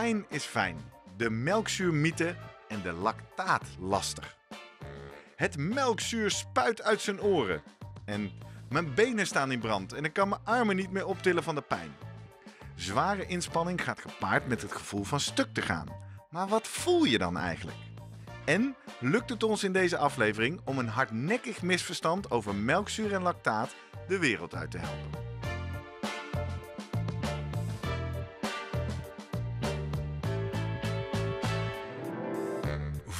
pijn is fijn, de melkzuurmythe en de lactaat lastig. Het melkzuur spuit uit zijn oren en mijn benen staan in brand en ik kan mijn armen niet meer optillen van de pijn. Zware inspanning gaat gepaard met het gevoel van stuk te gaan. Maar wat voel je dan eigenlijk? En lukt het ons in deze aflevering om een hardnekkig misverstand over melkzuur en lactaat de wereld uit te helpen?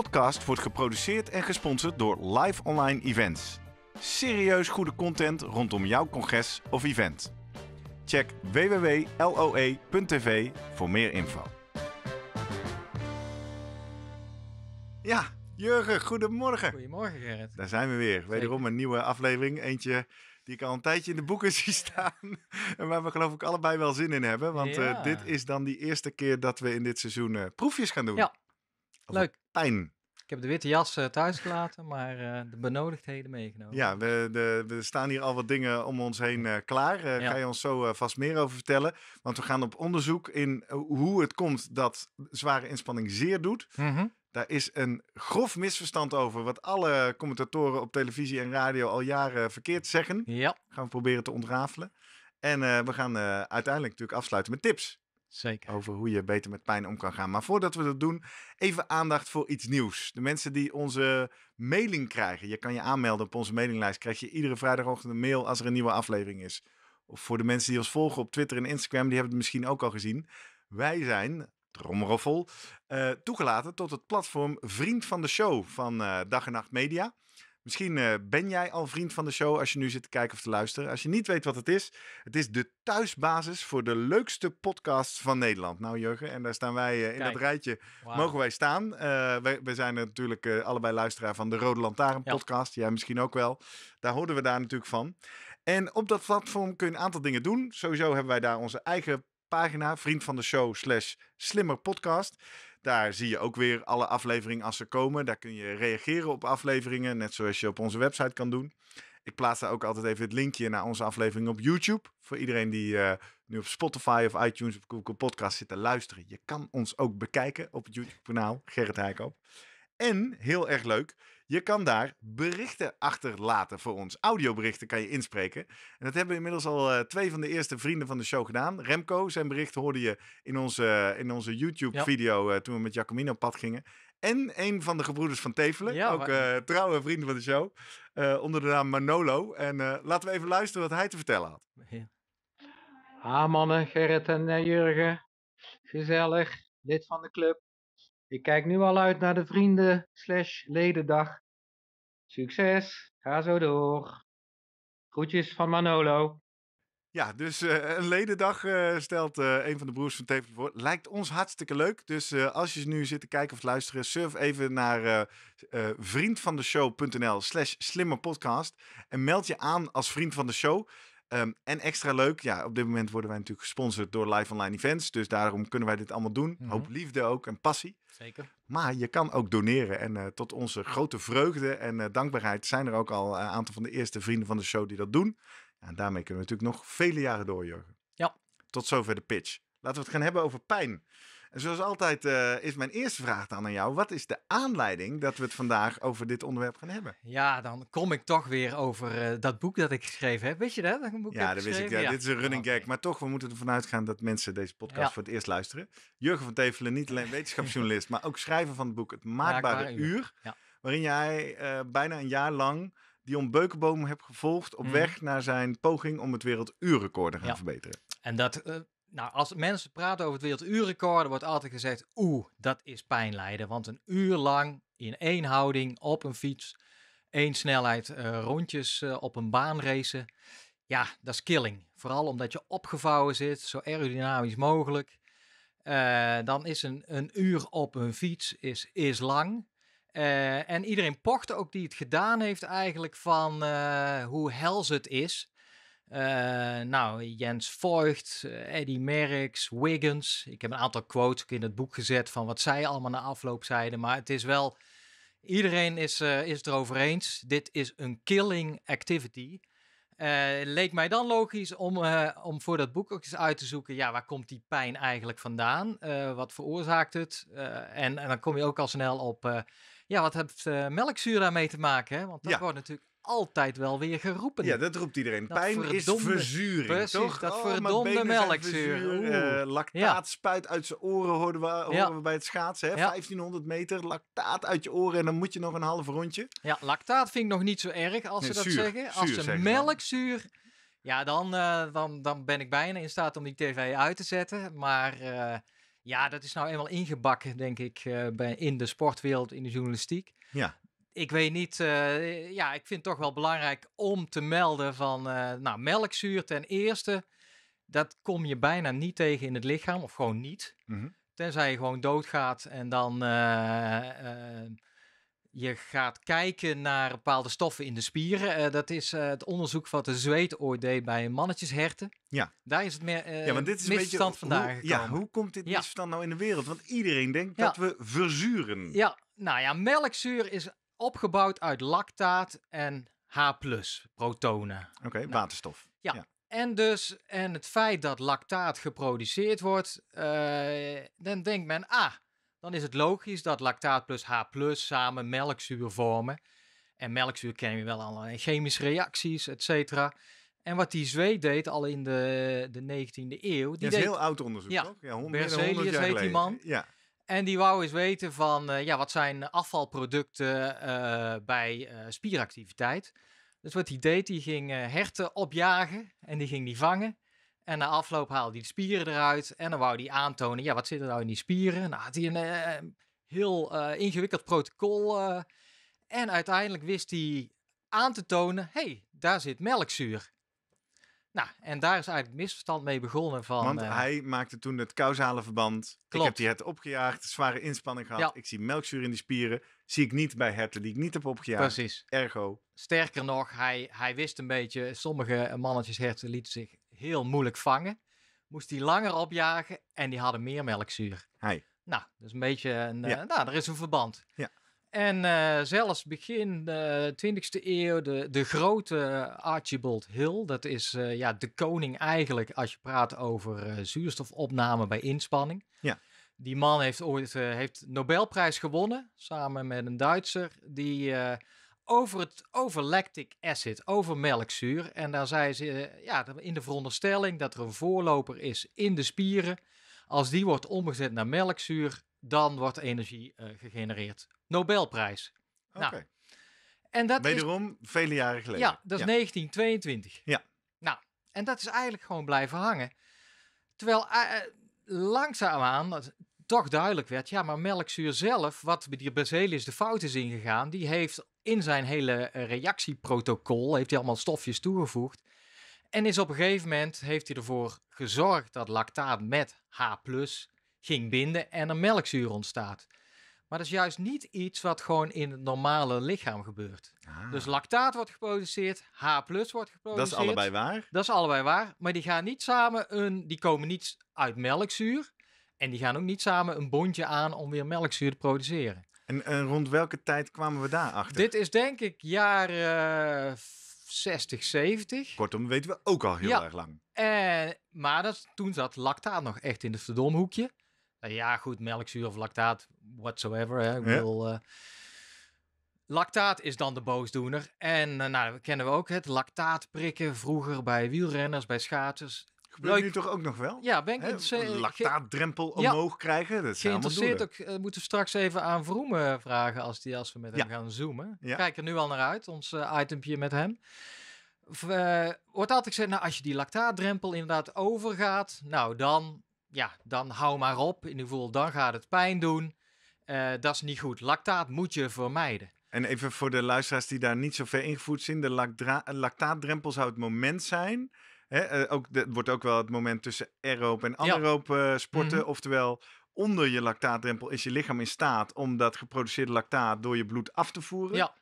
podcast wordt geproduceerd en gesponsord door Live Online Events. Serieus goede content rondom jouw congres of event. Check www.loe.tv voor meer info. Ja, Jurgen, goedemorgen. Goedemorgen, Gerrit. Daar zijn we weer. Wederom een nieuwe aflevering. Eentje die ik al een tijdje in de boeken zie staan. En waar we geloof ik allebei wel zin in hebben. Want eh, dit is dan die eerste keer dat we in dit seizoen eh, proefjes gaan doen. Ja, Leuk. Pijn. Ik heb de witte jas thuisgelaten, eh, thuis gelaten, maar eh, de benodigdheden meegenomen. Ja, we, de, we staan hier al wat dingen om ons heen eh, klaar. Daar Ga je ons zo vast meer over vertellen? Want we gaan op onderzoek in hoe het komt dat zware inspanning zeer doet. Mhm. Daar is een grof misverstand over, wat alle commentatoren op televisie en radio al jaren verkeerd zeggen. Ja. Gaan we proberen te ontrafelen. En we gaan uiteindelijk natuurlijk afsluiten met tips. Zeker. Over hoe je beter met pijn om kan gaan. Maar voordat we dat doen, even aandacht voor iets nieuws. De mensen die onze mailing krijgen. Je kan je aanmelden op onze mailinglijst. Krijg je iedere vrijdagochtend een mail als er een nieuwe aflevering is. Of voor de mensen die ons volgen op Twitter en Instagram, die hebben het misschien ook al gezien. Wij zijn, tromroffel, eh, toegelaten tot het platform Vriend van de Show van eh, Dag en Nacht Media. Misschien eh, ben jij al vriend van de show als je nu zit te kijken of te luisteren. Als je niet weet wat het is, het is de thuisbasis voor de leukste podcast van Nederland. Nou, Jurgen, en daar staan wij eh, in dat rijtje. Mogen wij staan? Eh, we zijn natuurlijk allebei luisteraar van de Rode Lantaarn podcast. Jij misschien ook wel. Daar hoorden we daar natuurlijk van. En op dat platform kun je een aantal dingen doen. Sowieso hebben wij daar onze eigen pagina, vriend van de show slash slimmer podcast. Daar zie je ook weer alle afleveringen als ze komen. Daar kun je reageren op afleveringen, net zoals je op onze website kan doen. Ik plaats daar ook altijd even het linkje naar onze aflevering op YouTube. Voor iedereen die eh, nu op Spotify of iTunes of Google Podcast zit te luisteren. Je kan ons ook bekijken op het YouTube-kanaal Gerrit Heikoop. En, heel erg leuk, je kan daar berichten achterlaten voor ons. Audioberichten kan je inspreken. En dat hebben inmiddels al eh, twee van de eerste vrienden van de show gedaan. Remco, zijn bericht hoorde je in onze, in onze YouTube-video eh, toen we met Jacomino op pad gingen. En een van de gebroeders van Tevelen, ook eh, trouwe vrienden van de show, onder de naam Manolo. En laten we even luisteren wat hij te vertellen had. Ja. Ah mannen, Gerrit en Jurgen, gezellig, lid van de club. Ik kijk nu al uit naar de vrienden slash ledendag. Succes, ga zo door. Groetjes van Manolo. Ja, dus eh, een ledendag eh, stelt eh, een van de broers van Teven voor. Lijkt ons hartstikke leuk. Dus als je nu zit te kijken of luisteren, surf even naar vriendvandeshow.nl slash slimmerpodcast. En meld je aan als vriend van de show. Ehm, en extra leuk, ja, op dit moment worden wij natuurlijk gesponsord door live online events. Dus daarom kunnen wij dit allemaal doen. Mhm. Hoop liefde ook en passie. Zeker. Maar je kan ook doneren. En eh, tot onze grote vreugde en eh, dankbaarheid zijn er ook al eh, een aantal van de eerste vrienden van de show die dat doen. En daarmee kunnen we natuurlijk nog vele jaren door, Jurgen. Ja. Tot zover de pitch. Laten we het gaan hebben over pijn. En zoals altijd eh, is mijn eerste vraag dan aan jou. Wat is de aanleiding dat we het vandaag over dit onderwerp gaan hebben? Ja, dan kom ik toch weer over eh, dat boek dat ik geschreven heb. Weet je dat? dat boek ja, dat wist ik. Dit is een running oh. gag. Maar toch, we moeten ervan uitgaan dat mensen deze podcast voor het eerst luisteren. Jurgen van Tevelen, niet alleen wetenschapsjournalist, maar ook schrijver van het boek Het Maakbare, Uur. Waarin jij eh, bijna een jaar lang die Beukenboom hebt gevolgd op mhm. weg naar zijn poging om het werelduurrecord te gaan verbeteren. En dat nou, als mensen praten over het werelduurrecord, wordt altijd gezegd, oeh, dat is pijnlijden. Want een uur lang in één houding op een fiets, één snelheid, eh, rondjes eh, op een baan racen. Ja, dat is killing. Vooral omdat je opgevouwen zit, zo aerodynamisch mogelijk. Eh, dan is een, een uur op een fiets is, is lang. en iedereen pocht ook die het gedaan heeft eigenlijk van uh, hoe hels het is. Eh, nou, Jens Voigt, eh, Eddie Merckx, Wiggins. Ik heb een aantal quotes in het boek gezet van wat zij allemaal na afloop zeiden. Maar het is wel, iedereen is, eh, is het erover eens. Dit is een killing activity. leek mij dan logisch om, om voor dat boek ook eens uit te zoeken. Ja, waar komt die pijn eigenlijk vandaan? wat veroorzaakt het? En, en, dan kom je ook al snel op. ja, wat heeft melkzuur daarmee te maken? Hè? Want dat wordt natuurlijk altijd wel weer geroepen. Ja, dat roept iedereen. Pijn is verzuring, precies, toch? dat oh, verdomde melkzuur. Eh, lactaat spuit uit zijn oren, hoorden we, horen we bij het schaatsen. Hè? 1500 meter, lactaat uit je oren en dan moet je nog een half rondje. Ja, lactaat vind ik nog niet zo erg als ze dat zeggen. Als zuur, ze melkzuur... Ja, dan, eh, dan, dan ben ik bijna in staat om die tv uit te zetten. Maar eh, ja, dat is nou eenmaal ingebakken, denk ik, bij, in de sportwereld, in de journalistiek. Ja ik weet niet, eh, ja, ik vind het toch wel belangrijk om te melden van, uh, nou, melkzuur ten eerste, dat kom je bijna niet tegen in het lichaam, of gewoon niet. Mhm. Tenzij je gewoon doodgaat en dan eh, je gaat kijken naar bepaalde stoffen in de spieren. dat is het onderzoek wat de zweet deed bij mannetjesherten. Ja. Daar is het meer, ja, want dit is een beetje, vandaan hoe, gekomen. Ja, hoe komt dit ja. nou in de wereld? Want iedereen denkt dat we verzuren. Ja, nou ja, melkzuur is opgebouwd uit lactaat en H+, protonen. Oké, nou, waterstof. Ja. En dus, en het feit dat lactaat geproduceerd wordt, eh, dan denkt men, ah, dan is het logisch dat lactaat plus H+, samen melkzuur vormen. En melkzuur ken je wel allerlei chemische reacties, et cetera. En wat die Zweed deed al in de, de 19e eeuw. Die dat is deed, heel oud onderzoek, ja, toch? Ja, 100, Berzelius 100 jaar heet die man. Ja. En die wou eens weten van, eh, ja, wat zijn afvalproducten eh, bij uh, spieractiviteit. Dus wat hij deed, die ging herten opjagen en die ging die vangen. En na afloop haalde hij de spieren eruit en dan wou hij aantonen, ja, wat zit er nou in die spieren? Nou had hij een heel ingewikkeld protocol. en uiteindelijk wist hij aan te tonen, hey, daar zit melkzuur. Nou, en daar is eigenlijk misverstand mee begonnen van... Want eh, hij maakte toen het causale verband. Klopt. Ik heb die het opgejaagd, zware inspanning gehad. Ja. Ik zie melkzuur in die spieren. Zie ik niet bij herten die ik niet heb opgejaagd. Precies. Ergo. Sterker nog, hij, hij wist een beetje... Sommige mannetjes lieten zich heel moeilijk vangen. Moest die langer opjagen en die hadden meer melkzuur. Hij. Nou, dus een beetje een... Ja. Eh, nou, er is een verband. Ja. En eh, zelfs begin de eh, 20e eeuw, de, de grote Archibald Hill, dat is eh, ja, de koning eigenlijk als je praat over zuurstofopname bij inspanning. Ja. Die man heeft ooit heeft Nobelprijs gewonnen, samen met een Duitser, die over, het, over lactic acid, over melkzuur. En daar zei ze ja, in de veronderstelling dat er een voorloper is in de spieren. Als die wordt omgezet naar melkzuur, dan wordt energie uh, gegenereerd. Nobelprijs. Nou, Oké. en dat Wederom vele jaren geleden. Ja, dat is 1922. Ja. Nou, en dat is eigenlijk gewoon blijven hangen. Terwijl uh, langzaamaan toch duidelijk werd, ja, maar melkzuur zelf, wat bij die Berzelius de fout is ingegaan, die heeft in zijn hele reactieprotocol, heeft hij allemaal stofjes toegevoegd. En is op een gegeven moment, heeft hij ervoor gezorgd dat lactaat met H+, ging binden en er melkzuur ontstaat. Maar dat is juist niet iets wat gewoon in het normale lichaam gebeurt. Ah. Dus lactaat wordt geproduceerd, H wordt geproduceerd. Dat is allebei waar. Dat is allebei waar. Maar die gaan niet samen een. Die komen niet uit melkzuur. En die gaan ook niet samen een bondje aan om weer melkzuur te produceren. En, en rond welke tijd kwamen we daar achter? Dit is denk ik jaren uh, 60, 70. Kortom, weten we ook al heel ja. erg lang. En, maar dat, toen zat lactaat nog echt in het verdomhoekje. Eh, ja, goed, melkzuur of lactaat, whatsoever. Hè. Ik bedoel, eh, lactaat is dan de boosdoener. En uh, nou, kennen we ook het lactaat prikken vroeger bij wielrenners, bij schaatsers. Gebeurt nu toch ook nog wel? Ja, ben ik Een lactaatdrempel omhoog krijgen, dat is Geïnteresseerd ook, uh, moeten we straks even aan Vroemen vragen als, die, als we met hem gaan zoomen. Kijk er nu al naar uit, ons itempje met hem. wordt altijd gezegd, nou, als je die lactaatdrempel inderdaad overgaat, nou dan ja, dan hou maar op. In ieder geval, dan gaat het pijn doen. Eh, dat is niet goed. Lactaat moet je vermijden. En even voor de luisteraars die daar niet zo ver ingevoerd zijn: de lactaatdrempel zou het moment zijn. Hè, eh, ook, dat wordt ook wel het moment tussen aeroop en anaeroop eh, sporten. Mhm. Oftewel, onder je lactaatdrempel is je lichaam in staat om dat geproduceerde lactaat door je bloed af te voeren. Ja.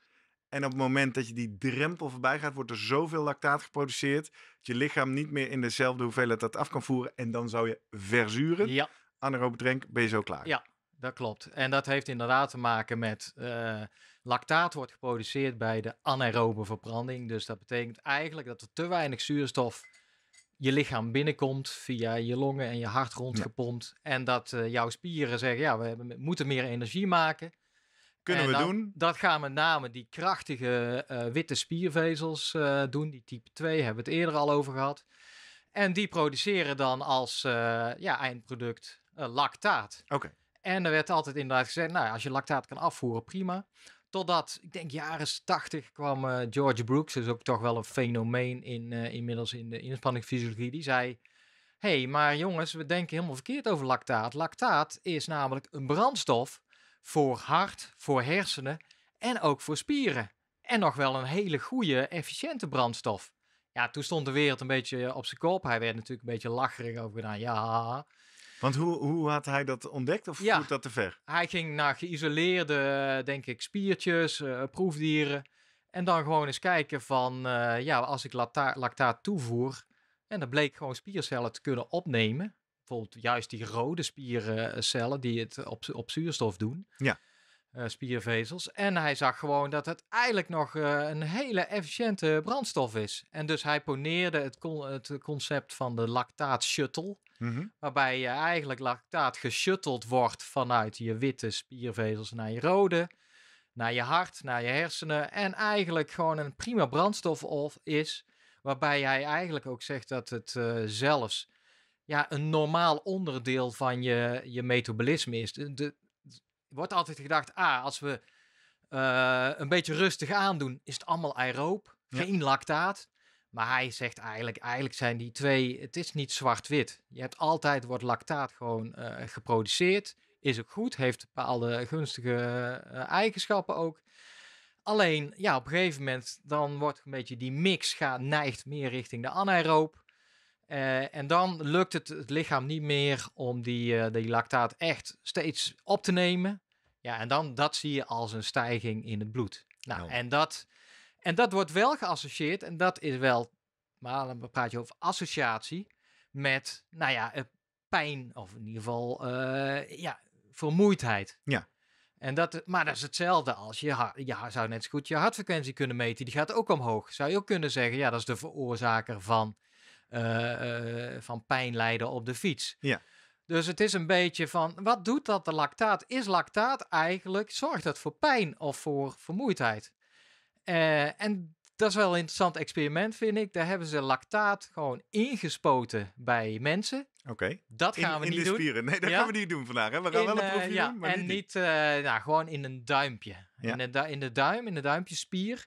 En op het moment dat je die drempel voorbij gaat, wordt er zoveel lactaat geproduceerd. dat je lichaam niet meer in dezelfde hoeveelheid dat af kan voeren. En dan zou je verzuren. Ja. Anaerobe drank, ben je zo klaar. Ja, dat klopt. En dat heeft inderdaad te maken met eh, lactaat wordt geproduceerd bij de anaerobe verbranding. Dus dat betekent eigenlijk dat er te weinig zuurstof je lichaam binnenkomt via je longen en je hart rondgepompt. En dat eh, jouw spieren zeggen, ja, we moeten meer energie maken. Kunnen we doen. Dat gaan met name die krachtige eh, witte spiervezels eh, doen. Die type 2 hebben we het eerder al over gehad. En die produceren dan als uh, ja, eindproduct lactaat. Oké. En er werd altijd inderdaad gezegd, nou, als je lactaat kan afvoeren, prima. Totdat, ik denk jaren 80 kwam George Brooks, dus ook toch wel een fenomeen in, inmiddels in de inspanningsfysiologie. Die zei, hé, hey, maar jongens, we denken helemaal verkeerd over lactaat. Lactaat is namelijk een brandstof voor hart, voor hersenen en ook voor spieren. En nog wel een hele goede, efficiënte brandstof. Ja, toen stond de wereld een beetje op zijn kop. Hij werd natuurlijk een beetje lacherig over gedaan. Ja. Want hoe, hoe had hij dat ontdekt of ja, dat te ver? Hij ging naar geïsoleerde, denk ik, spiertjes, eh, proefdieren. En dan gewoon eens kijken van, eh, ja, als ik lactaat, lactaat toevoer. En dan bleek gewoon spiercellen te kunnen opnemen bijvoorbeeld juist die rode spiercellen die het op, op zuurstof doen. Ja. Eh, spiervezels. En hij zag gewoon dat het eigenlijk nog eh, een hele efficiënte brandstof is. En dus hij poneerde het, het concept van de lactaat shuttle. Mhm. Waarbij je eigenlijk lactaat geshutteld wordt vanuit je witte spiervezels naar je rode. Naar je hart, naar je hersenen. En eigenlijk gewoon een prima brandstof is. Waarbij hij eigenlijk ook zegt dat het eh, zelfs ja, een normaal onderdeel van je, je metabolisme is. De, wordt altijd gedacht, ah, als we eh, een beetje rustig aandoen, is het allemaal aeroob, geen lactaat. Maar hij zegt eigenlijk, eigenlijk zijn die twee, het is niet zwart-wit. Je hebt altijd, wordt lactaat gewoon eh, geproduceerd, is ook goed, heeft bepaalde gunstige eh, eigenschappen ook. Alleen, ja, op een gegeven moment, dan wordt een beetje die mix, gaat, neigt meer richting de anaeroop. Eh, en dan lukt het het lichaam niet meer om die, eh, die lactaat echt steeds op te nemen. Ja, en dan dat zie je als een stijging in het bloed. Nou, nou, en, dat, en dat wordt wel geassocieerd, en dat is wel, maar dan praat je over associatie met, nou ja, eh, pijn, of in ieder geval, ja, vermoeidheid. Ja. En dat, maar dat is hetzelfde als je, je zou net zo goed je hartfrequentie kunnen meten. Die gaat ook omhoog. Zou je ook kunnen zeggen, ja, dat is de veroorzaker van eh, eh, van pijn lijden op de fiets. Ja. Dus het is een beetje van, wat doet dat de lactaat? Is lactaat eigenlijk, zorgt dat voor pijn of voor vermoeidheid? Eh, en dat is wel een interessant experiment, vind ik. Daar hebben ze lactaat gewoon ingespoten bij mensen. Oké. Dat gaan we niet doen. In de spieren. Nee, dat gaan we niet doen vandaag. Hè? We gaan wel een proefje doen, maar en niet... nou, gewoon in een duimpje. Ja. In, de, in de duim, in de duimpjespier.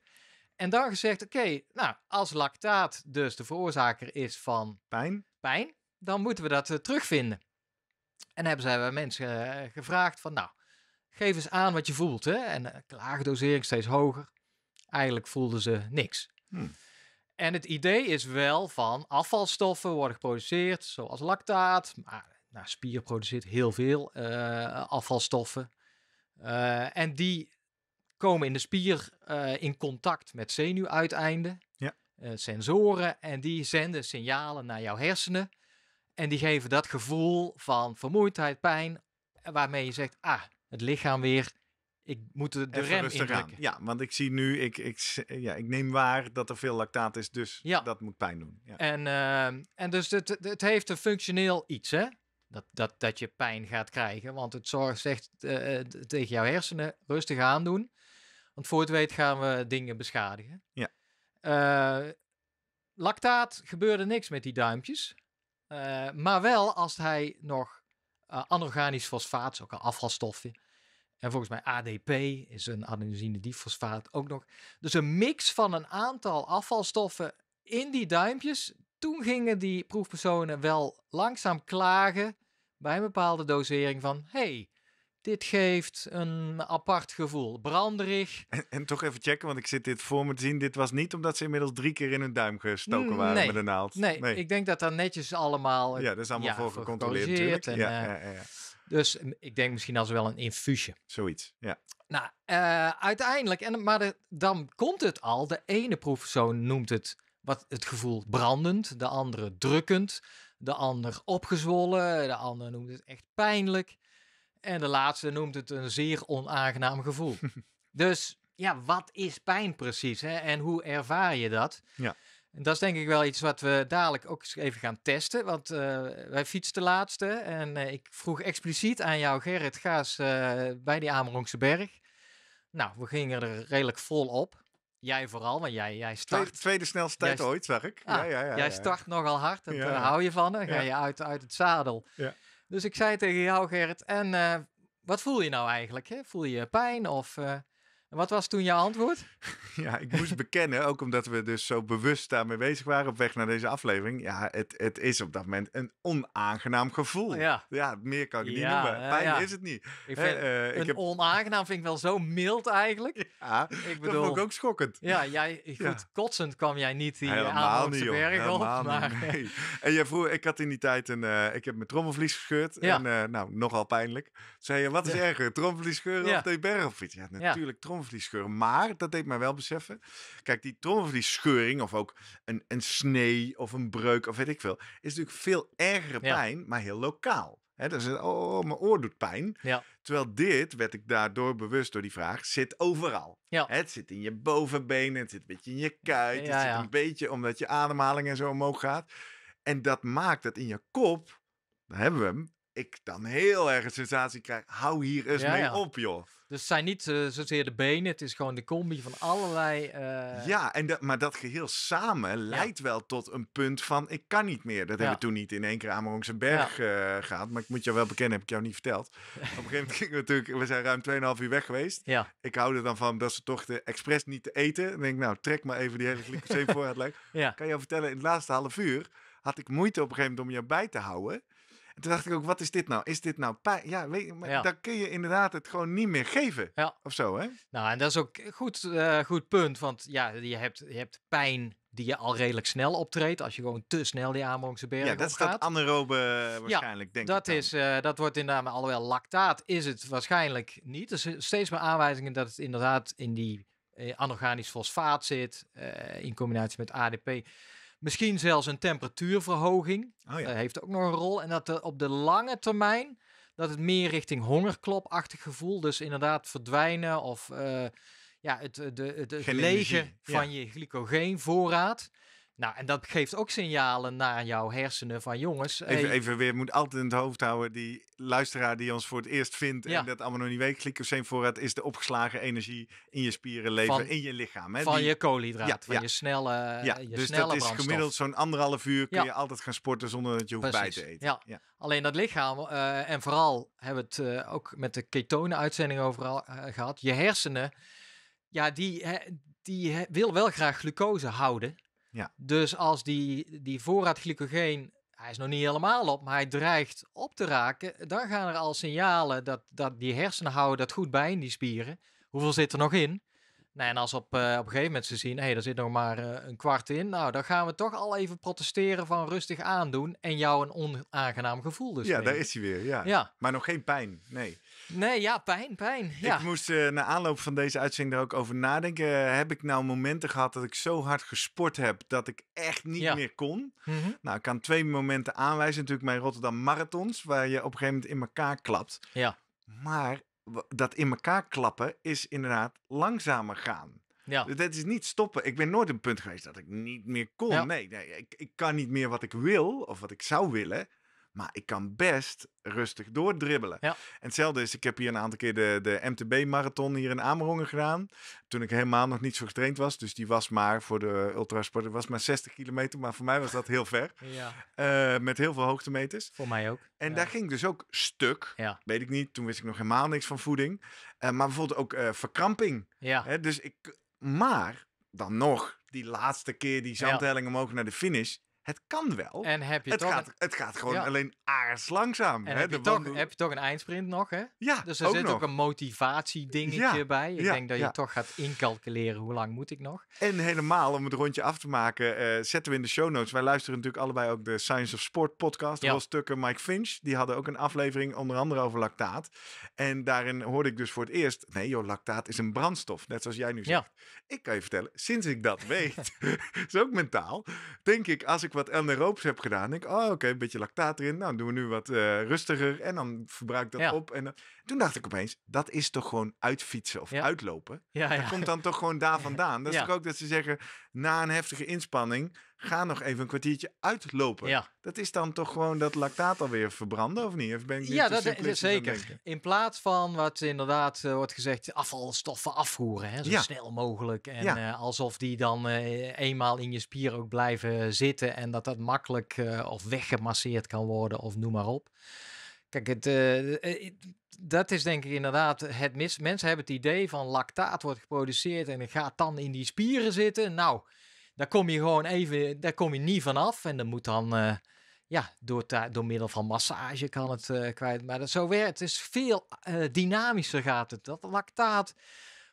En dan gezegd, oké, nou, als lactaat dus de veroorzaker is van pijn. pijn, dan moeten we dat eh, terugvinden. En hebben ze eh, mensen eh, gevraagd van, nou, geef eens aan wat je voelt. Hè? En uh, dosering steeds hoger. Eigenlijk voelden ze niks. Hmm. En het idee is wel van afvalstoffen worden geproduceerd, zoals lactaat. Maar nou, spier produceert heel veel afvalstoffen. en die komen in de spier eh, in contact met zenuwuiteinden, ja. Eh, sensoren, en die zenden signalen naar jouw hersenen. En die geven dat gevoel van vermoeidheid, pijn, eh, waarmee je zegt, ah, het lichaam weer, ik moet de, de rem Ja, want ik zie nu, ik, ik, ja, ik neem waar dat er veel lactaat is, dus ja. dat moet pijn doen. Ja. En, ehm, en dus het, het heeft een functioneel iets, hè? Dat, dat, dat je pijn gaat krijgen, want het zorgt, zegt tegen jouw hersenen rustig aandoen. Want voor het weet gaan we dingen beschadigen. Ja. Eh, lactaat gebeurde niks met die duimpjes. Eh, maar wel als hij nog eh, anorganisch fosfaat, ook een afvalstofje. En volgens mij ADP is een adenosine difosfaat ook nog. Dus een mix van een aantal afvalstoffen in die duimpjes. Toen gingen die proefpersonen wel langzaam klagen bij een bepaalde dosering van... hey, dit geeft een apart gevoel. Branderig. En, toch even checken, want ik zit dit voor me te zien. Dit was niet omdat ze inmiddels drie keer in hun duim gestoken waren met een naald. Nee, ik denk dat daar netjes allemaal... Ja, dat is allemaal voor gecontroleerd En, eh, dus ik denk misschien als wel een infuusje. Zoiets, ja. Nou, eh, uiteindelijk, en, maar dan komt het al. De ene proefpersoon noemt het, wat, het gevoel brandend, de andere drukkend, de ander opgezwollen, de ander noemt het echt pijnlijk. En de laatste noemt het een zeer onaangenaam gevoel. dus ja, wat is pijn precies hè? en hoe ervaar je dat? Ja. dat is denk ik wel iets wat we dadelijk ook eens even gaan testen. Want eh, wij fietsten de laatste en eh, ik vroeg expliciet aan jou, Gerrit, Gaas, eh, bij die Amerongse Berg. Nou, we gingen er redelijk vol op. Jij vooral, want jij, jij start... Tweede, tweede snelste tijd ooit, zeg ik. Ah, ja, ja, ja, jij start nogal hard, daar hou je van. Dan ga je uit, uit het zadel. Ja. Dus ik zei tegen jou, Gerrit, en eh, wat voel je nou eigenlijk? Hè? Voel je pijn of... Eh, en wat was toen je antwoord? Ja, ik moest bekennen, ook omdat we dus zo bewust daarmee bezig waren op weg naar deze aflevering. Ja, het, het is op dat moment een onaangenaam gevoel. Ja, meer kan ik niet noemen. Eh, Pijn is het niet. Ik eh, eh, een onaangenaam vind ik wel zo mild eigenlijk. ik bedoel, dat vond ik ook schokkend. Ja, jij, goed, kotsend kwam jij niet die Helemaal berg op. Maar... Nee. En jij vroeg, ik had in die tijd een, ik heb mijn trommelvlies gescheurd. En nou, nogal pijnlijk. Zei je, wat is erger, trommelvlies scheuren of de berg op iets? Ja, natuurlijk trommelvlies scheuren, Maar, dat deed mij wel beseffen, kijk, die trommelvliesscheuring of ook een, een snee of een breuk of weet ik veel, is natuurlijk veel ergere pijn, maar heel lokaal. He, dus, oh, mijn oor doet pijn. Ja. Terwijl dit, werd ik daardoor bewust door die vraag, zit overal. Ja. het zit in je bovenbenen, het zit een beetje in je kuit, het zit een beetje omdat je ademhaling en zo omhoog gaat. En dat maakt dat in je kop, daar hebben we hem, ik dan heel erg een sensatie krijg. Hou hier eens mee op, joh. Dus het zijn niet eh, zozeer de benen, het is gewoon de combi van allerlei. Eh, ja, en dat, maar dat geheel samen leidt wel tot een punt van: ik kan niet meer. Dat hebben we toen niet in één keer aan Berg eh, gehad. Maar ik moet jou wel bekennen, heb ik jou niet verteld. Op een gegeven moment gingen we natuurlijk, we zijn ruim 2,5 uur weg geweest. Ja. Ik hou er dan van dat ze toch de expres niet te eten. Dan denk ik, nou, trek maar even die hele glycoseen voorraad leuk. Kan je jou vertellen, in het laatste half uur had ik moeite op een gegeven moment om jou bij te houden. En toen dacht ik ook, wat is dit nou? Is dit nou pijn? Ja, weet, maar dan kun je inderdaad het gewoon niet meer geven. Ja. Of zo, hè? Nou, en dat is ook een goed, eh, goed punt. Want ja, je hebt, je hebt pijn die je al redelijk snel optreedt. Als je gewoon te snel die Amerongse bergen Ja, dat is dat anaerobe waarschijnlijk, ja, dat Is, eh, dat wordt inderdaad, maar alhoewel lactaat is het waarschijnlijk niet. Er zijn steeds meer aanwijzingen dat het inderdaad in die eh, anorganisch fosfaat zit. in combinatie met ADP. Misschien zelfs een temperatuurverhoging oh ja. Eh, heeft ook nog een rol. En dat op de lange termijn dat het meer richting hongerklopachtig gevoel, dus inderdaad verdwijnen of eh, ja, het, eh, de, het, lege van je je glycogeenvoorraad. Nou, en dat geeft ook signalen naar jouw hersenen van jongens. Even, weer, moet altijd in het hoofd houden, die luisteraar die ons voor het eerst vindt en dat allemaal nog niet weet, glycoseen voorraad is de opgeslagen energie in je spieren, leven in je lichaam. Hè? Van je koolhydraten, ja, van je snelle Ja, je dus snelle dat is gemiddeld zo'n anderhalf uur kun je altijd gaan sporten zonder dat je hoeft bij te eten. Ja. Alleen dat lichaam, eh, en vooral hebben we het eh, ook met de ketone uitzending overal eh, gehad, je hersenen, ja, die, die wil wel graag glucose houden ja. Dus als die, die voorraad glycogeen, hij is nog niet helemaal op, maar hij dreigt op te raken, dan gaan er al signalen dat, dat die hersenen houden dat goed bij in die spieren. Hoeveel zit er nog in? Nou, en als op, eh, op een gegeven moment ze zien, hé, hey, er zit nog maar eh, een kwart in. Nou, dan gaan we toch al even protesteren van rustig aandoen en jou een onaangenaam gevoel dus Ja, daar is hij weer, ja. Maar nog geen pijn, nee. Nee, ja, pijn, pijn. Ja. Ik moest eh, na aanloop van deze uitzending er ook over nadenken. Eh, heb ik nou momenten gehad dat ik zo hard gesport heb dat ik echt niet meer kon? Mhm. Nou, ik kan twee momenten aanwijzen. Natuurlijk mijn Rotterdam Marathons, waar je op een gegeven moment in elkaar klapt. Ja. Maar dat in elkaar klappen is inderdaad langzamer gaan. Ja. Dat is niet stoppen. Ik ben nooit een punt geweest dat ik niet meer kon. Nee, nee ik, ik kan niet meer wat ik wil of wat ik zou willen. Maar ik kan best rustig doordribbelen. Ja. En hetzelfde is, ik heb hier een aantal keer de, de MTB-marathon hier in Amerongen gedaan. Toen ik helemaal nog niet zo getraind was. Dus die was maar voor de ultrasport, was maar 60 kilometer. Maar voor mij was dat heel ver. Ja. Eh, met heel veel hoogtemeters. Voor mij ook. En daar ging dus ook stuk. Weet ik niet, toen wist ik nog helemaal niks van voeding. Eh, maar bijvoorbeeld ook eh, verkramping. Ja. dus ik, maar dan nog, die laatste keer die zandhelling omhoog naar de finish het kan wel. En heb je het toch gaat, Het gaat gewoon alleen aards langzaam. hè, heb, je toch, heb, je toch, een eindsprint nog, hè? Ja, Dus er ook zit ook een motivatie ja, bij. Ik denk dat je toch gaat incalculeren hoe lang moet ik nog. En helemaal, om het rondje af te maken, eh, zetten we in de show notes. Wij luisteren natuurlijk allebei ook de Science of Sport podcast. Ja. Stukken Mike Finch, die hadden ook een aflevering onder andere over lactaat. En daarin hoorde ik dus voor het eerst, nee joh, lactaat is een brandstof. Net zoals jij nu zegt. Ik kan je vertellen, sinds ik dat weet, is ook mentaal, denk ik als ik wat wat Elneroops heb gedaan. ik, oh oké, een beetje lactaat erin. Nou, doen we nu wat eh, rustiger en dan verbruik ik dat op. En toen dacht ik opeens, dat is toch gewoon uitfietsen of uitlopen? dat komt dan toch gewoon daar vandaan. Dat is toch ook dat ze zeggen, na een heftige inspanning ga nog even een kwartiertje uitlopen. Ja. Dat is dan toch gewoon dat lactaat alweer verbranden, of niet? Of ben ik ja, dat is zeker. In plaats van wat inderdaad eh, wordt gezegd, afvalstoffen afvoeren, hè, zo snel mogelijk. En eh, alsof die dan eh, eenmaal in je spieren ook blijven zitten en dat dat makkelijk of weggemasseerd kan worden of noem maar op. Kijk, het, dat is denk ik inderdaad het mis. Mensen hebben het idee van lactaat wordt geproduceerd en het gaat dan in die spieren zitten. Nou, daar kom je gewoon even, daar kom je niet vanaf. En dan moet dan, eh, ja, door, door middel van massage kan het eh, kwijt. Maar dat zo werkt. het is veel eh, dynamischer gaat het. Dat lactaat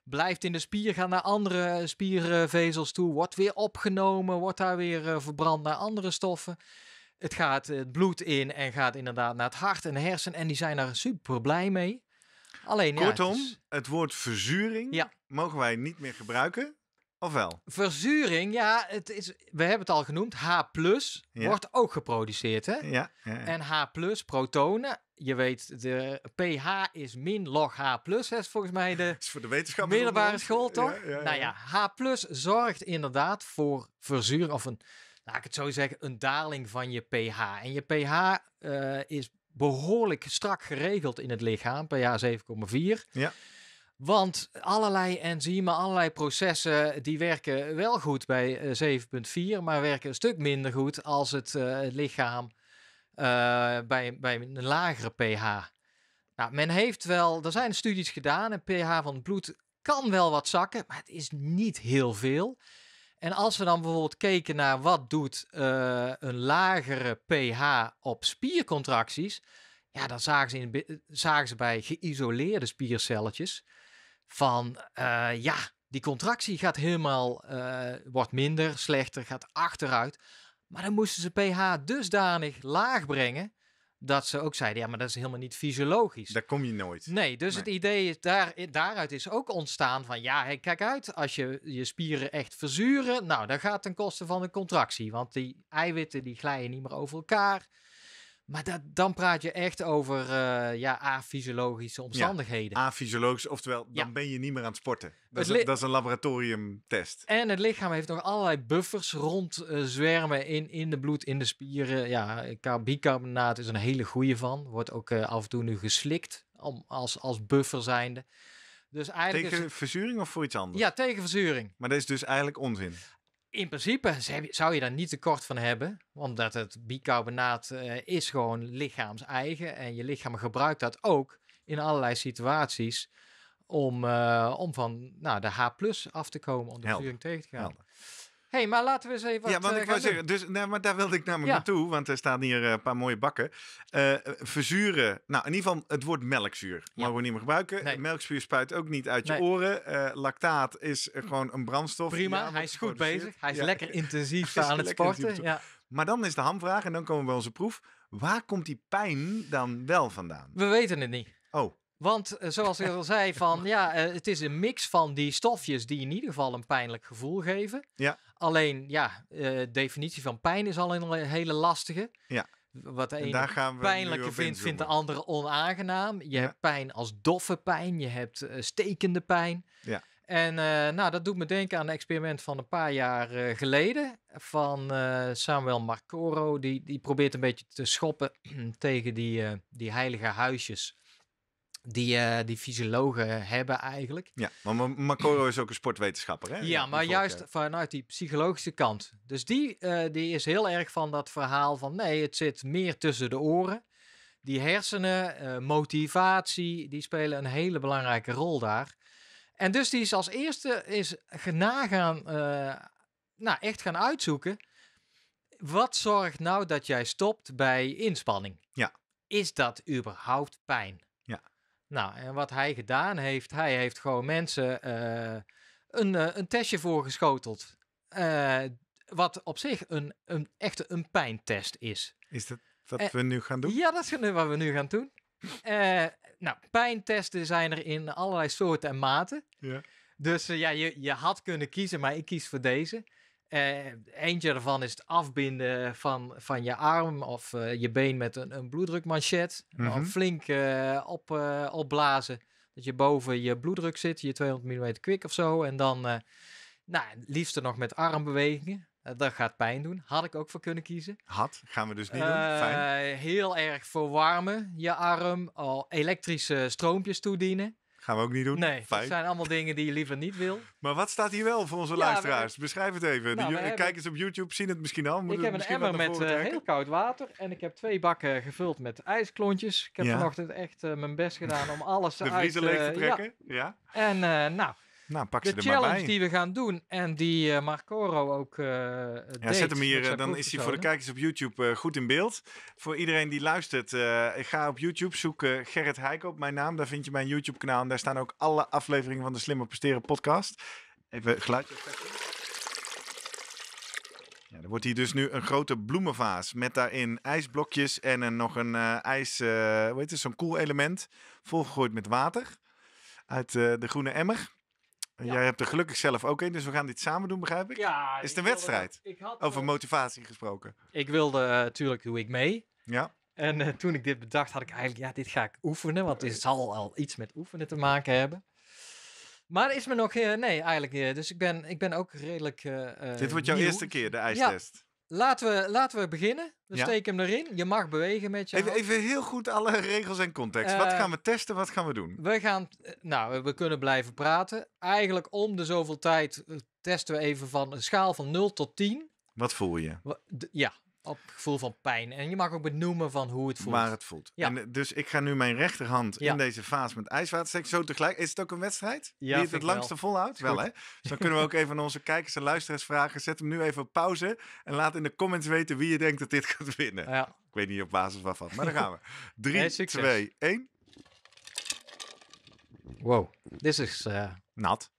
blijft in de spier, gaat naar andere spiervezels toe, wordt weer opgenomen, wordt daar weer verbrand naar andere stoffen. Het gaat het bloed in en gaat inderdaad naar het hart en de hersenen. En die zijn daar super blij mee. Alleen, Kortom, ja, het, het, woord verzuring ja. mogen wij niet meer gebruiken. Of wel? Verzuring, ja, het is, we hebben het al genoemd. H ja. wordt ook geproduceerd. Hè? Ja, En H protonen. Je weet, de pH is min log H plus. Is volgens mij de, is voor de wetenschap middelbare school, toch? Ja, nou ja, H zorgt inderdaad voor verzuring. Of een, laat ik het zo zeggen, een daling van je pH. En je pH eh, is behoorlijk strak geregeld in het lichaam. pH 7,4. Ja. Want allerlei enzymen, allerlei processen, die werken wel goed bij 7.4, eh, maar werken een stuk minder goed als het eh, lichaam eh, bij, bij een lagere pH. Nou, men heeft wel, er zijn studies gedaan een pH van het bloed kan wel wat zakken, maar het is niet heel veel. En als we dan bijvoorbeeld keken naar wat doet een lagere pH op spiercontracties, ja, dan zagen ze, zagen ze bij geïsoleerde spiercelletjes van eh, ja, die contractie gaat helemaal, eh, wordt minder, slechter, gaat achteruit. Maar dan moesten ze pH dusdanig laag brengen dat ze ook zeiden, ja, maar dat is helemaal niet fysiologisch. Daar kom je nooit. Nee, dus het idee is daar, daaruit is ook ontstaan van, ja, kijk uit, als je je spieren echt verzuren, nou, dan gaat ten koste van de contractie, want die eiwitten die glijden niet meer over elkaar. Maar dat, dan praat je echt over uh, ja, afysiologische omstandigheden. Ja, afysiologisch, oftewel, dan ben je niet meer aan het sporten. Dat, is, dat is, een laboratoriumtest. En het lichaam heeft nog allerlei buffers rondzwermen eh, zwermen in, in de bloed, in de spieren. Ja, bicarbonaat is een hele goede van. Wordt ook uh, af en toe nu geslikt om, als, als buffer zijnde. Dus eigenlijk tegen verzuring of voor iets anders? Ja, tegen verzuring. Maar dat is dus eigenlijk onzin in principe zou je daar niet tekort van hebben, omdat het bicarbonaat eh, is gewoon lichaams-eigen en je lichaam gebruikt dat ook in allerlei situaties om, eh, om van nou, de H+ af te komen, om de Helder. tegen te gaan hey, maar laten we eens even wat Ja, want eh, ik wou zeggen, dus, nee, nou, maar daar wilde ik namelijk ja. naartoe, want er staan hier eh, een paar mooie bakken. Uh, verzuren, nou in ieder geval het woord melkzuur ja. mogen we niet meer gebruiken. Nee. Melkzuur spuit ook niet uit je oren. lactaat is gewoon een brandstof. Prima, hij is goed bezig. Hij is lekker intensief aan het sporten. Ja. Maar dan is de hamvraag, en dan komen we bij onze proef. Waar komt die pijn dan wel vandaan? We weten het niet. Oh. Want zoals ik al zei, van, ja, het is een mix van die stofjes die in ieder geval een pijnlijk gevoel geven. Ja. Alleen, ja, uh, definitie van pijn is al een hele lastige. Ja. Wat de ene pijnlijke vindt, vindt de andere onaangenaam. Je hebt pijn als doffe pijn, je hebt eh, stekende pijn. Ja. En eh, nou, dat doet me denken aan een experiment van een paar jaar geleden van Samuel Marcoro. Die, die probeert een beetje te schoppen tegen die, die heilige huisjes die, eh, die fysiologen hebben eigenlijk. Ja, maar Marco is ook een sportwetenschapper, hè? Ja, maar juist vanuit die psychologische kant. Dus die, eh, die is heel erg van dat verhaal van nee, het zit meer tussen de oren. Die hersenen, uh, motivatie, die spelen een hele belangrijke rol daar. En dus die is als eerste is nagaan, nou echt gaan uitzoeken. Wat zorgt nou dat jij stopt bij inspanning? Ja. Is dat überhaupt pijn? Nou, en wat hij gedaan heeft, hij heeft gewoon mensen eh, een, eh, een testje voorgeschoteld. Eh, wat op zich een, een echte een pijntest is. Is dat wat we nu gaan doen? Ja, dat is wat we nu gaan doen. nou, pijntesten zijn er in allerlei soorten en maten. Ja. Dus ja, je, je had kunnen kiezen, maar ik kies voor deze. Uh, eentje ervan is het afbinden van, van je arm of eh, je been met een, een bloeddrukmanchet. Mm Flink eh, op, opblazen. Dat je boven je bloeddruk zit, je 200 mm kwik of zo. En dan nou, liefst nog met armbewegingen. Dat gaat pijn doen. Had ik ook voor kunnen kiezen. Had, gaan we dus niet doen. Fijn. Heel erg verwarmen je arm. Al elektrische stroompjes toedienen. Gaan we ook niet doen. Nee, het zijn allemaal dingen die je liever niet wil. Maar wat staat hier wel voor onze luisteraars? Beschrijf het even. Nou, hebben... Kijkers op YouTube zien het misschien al. ik heb een emmer met eh, heel koud water. En ik heb twee bakken gevuld met ijsklontjes. Ik heb vanochtend echt eh, mijn best gedaan om alles de uit... De vriezer leeg te eh, trekken. Ja. ja. En nou... Nou, pak ze de maar bij. De challenge die we gaan doen en die uh, eh, Marcoro ook uh, ja, Zet hem hier, eh, dan is hij voor de kijkers op YouTube goed in beeld. Voor iedereen die luistert, ik ga op YouTube zoeken Gerrit Heik op mijn naam. Daar vind je mijn YouTube kanaal en daar staan ook alle afleveringen van de Slimmer Presteren podcast. Even geluidje. Ja, er wordt hier dus nu een grote bloemenvaas met daarin ijsblokjes en een, nog een ijs, hoe heet het, zo'n koelelement cool element volgegooid met water uit de groene emmer. Ja. Jij hebt er gelukkig zelf ook in. dus we gaan dit samen doen, begrijp ik? Ja. Is het een wedstrijd? ik had Over eh, motivatie gesproken. Ik wilde natuurlijk eh, doe ik mee. Ja. En eh, toen ik dit bedacht, had ik eigenlijk, ja, dit ga ik oefenen, want dit zal al iets met oefenen te maken hebben. Maar is me nog, uh, nee, eigenlijk, dus ik ben, ik ben ook redelijk. dit wordt jouw eerste keer, de ijstest. Laten we, laten we beginnen. We steken hem erin. Je mag bewegen met je even, even heel goed alle regels en context. wat eh, gaan we testen? Wat gaan we doen? We gaan... Eh, nou, we kunnen blijven praten. Eigenlijk om de zoveel tijd eh, testen we even van een schaal van 0 tot 10. Wat voel je? Ja, op gevoel van pijn. En je mag ook benoemen van hoe het voelt. Waar het voelt. En, eh, dus ik ga nu mijn rechterhand in deze vaas met ijswater steken. Zo tegelijk. Is het ook een wedstrijd? Ja, Wie het het langste volhoudt? Wel, hè? Dus dan kunnen we ook even aan onze kijkers en luisteraars vragen. Zet hem nu even op pauze. En laat in de comments weten wie je denkt dat dit gaat winnen. Ja. Ik weet niet op basis waarvan. Maar daar gaan we. 3, 2, 1. Wow. Dit is... Eh, Nat.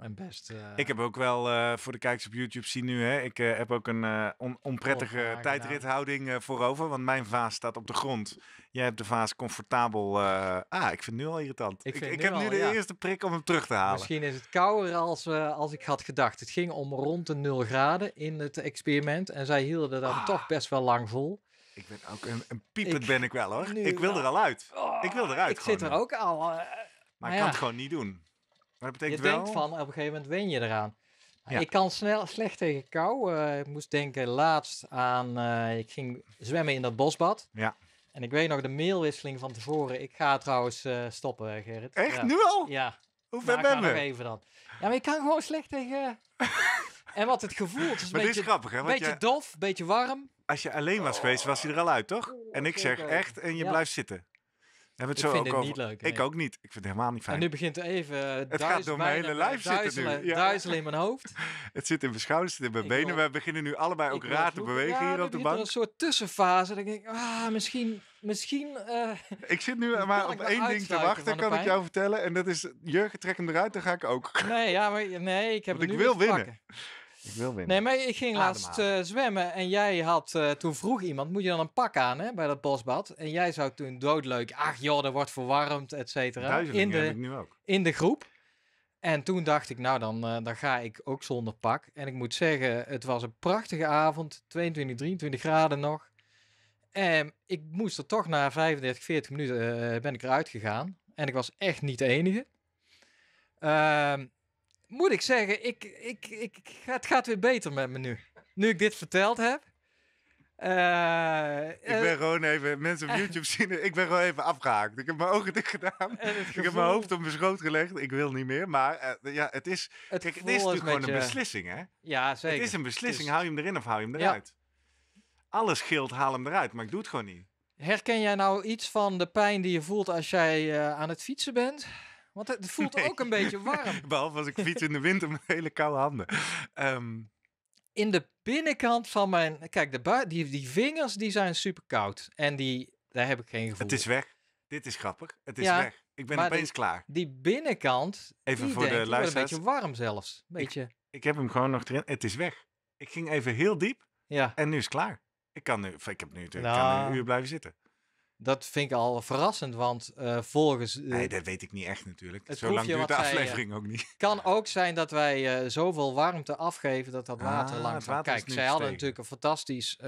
En best. Eh, ik heb ook wel eh, voor de kijkers op YouTube zien nu. Hè, ik eh, heb ook een onprettige tijdrithouding voorover. Want mijn vaas staat op de grond. Jij hebt de vaas comfortabel. ah, ik vind het nu al irritant. Ik, ik, heb nu de eerste prik om hem terug te halen. Misschien is het kouder als, als ik had gedacht. Het ging om rond de 0 graden in het experiment. En zij hielden dat ah. toch best wel lang vol. Ik ben ook een, een ben ik wel hoor. ik wil er al uit. ik wil eruit. Oh, ik zit er ook al. maar ik kan het gewoon niet doen. Maar betekent je denkt van, op een gegeven moment wen je eraan. Ik kan snel, slecht tegen kou. Eh, ik moest denken laatst aan, eh, ik ging zwemmen in dat bosbad. Ja. En ik weet nog de mailwisseling van tevoren. Ik ga trouwens eh, stoppen, Gerrit. Echt? Nu al? Ja. Hoe nou, ver ben je? even dan. Ja, maar ik kan gewoon slecht tegen... en wat het gevoel het is. Een beetje, is grappig, hè? beetje dof, beetje warm. Als je alleen was geweest, was hij er al uit, toch? Oh, en ik zeg echt, en je blijft zitten. Hebben het ik zo vind ook het over... niet leuk. Ik ook niet. Ik vind het helemaal niet fijn. En nu begint even uh, Het gaat door mijn hele lijf duizelen, zitten in mijn hoofd. het zit in mijn schouders, het zit in mijn benen. We beginnen nu allebei ook raar te bewegen hier op de bank. een soort tussenfase. Dan denk ik, ah, misschien... misschien eh, ik zit nu maar op één ding te wachten, kan ik jou vertellen. En dat is, Jurgen, trek hem eruit, dan ga ik ook. Nee, ja, maar, nee ik heb Want het nu ik wil winnen. Pakken. Nee, maar ik ging laatst eh, zwemmen en jij had eh, toen vroeg iemand, moet je dan een pak aan hè, bij dat bosbad? En jij zou toen doodleuk, ach joh, er wordt verwarmd, et cetera. In de, In de groep. En toen dacht ik, nou dan, eh, dan ga ik ook zonder pak. En ik moet zeggen, het was een prachtige avond, 22, 23 graden nog. En ik moest er toch na 35, 40 minuten ben ik eruit gegaan. En ik was echt niet de enige. Ehm moet ik zeggen, ik, ik, ik, het gaat weer beter met me nu. Nu ik dit verteld heb. Eh, ik ben eh, gewoon even, mensen op eh. YouTube zien, ik ben gewoon even afgehaakt. Ik heb mijn ogen dicht gedaan. ik heb mijn hoofd op mijn schoot gelegd. Ik wil niet meer. Maar ja, het is, het, is natuurlijk gewoon een beslissing, hè? Ja, zeker. Het is een beslissing. Is... Hou je hem erin of hou je hem eruit? Alles scheelt, haal hem eruit. Maar ik doe het gewoon niet. Herken jij nou iets van de pijn die je voelt als jij aan het fietsen bent? Want het voelt ook een beetje warm. Behalve als ik fiets in de winter met hele koude handen. Ehm, in de binnenkant van mijn... Kijk, de die, die vingers die zijn super koud. En die, daar heb ik geen gevoel Het is weg. Dit is grappig. Het is weg. Ik ben opeens klaar. Die binnenkant... Even voor denk, de luisteraars. Een beetje warm zelfs. Beetje. Ik, heb hem gewoon nog erin. Het is weg. Ik ging even heel diep. Ja. En nu is het klaar. Ik, kan nu, ik heb nu, natuurlijk kan nou. een uur blijven zitten. Dat vind ik al verrassend, want eh, volgens... Eh, nee, dat weet ik niet echt natuurlijk. Zo lang duurt de eh, aflevering ook niet. Het kan ook zijn dat wij zoveel warmte afgeven dat dat water ah, langzaam... Kijk, zij hadden natuurlijk een fantastisch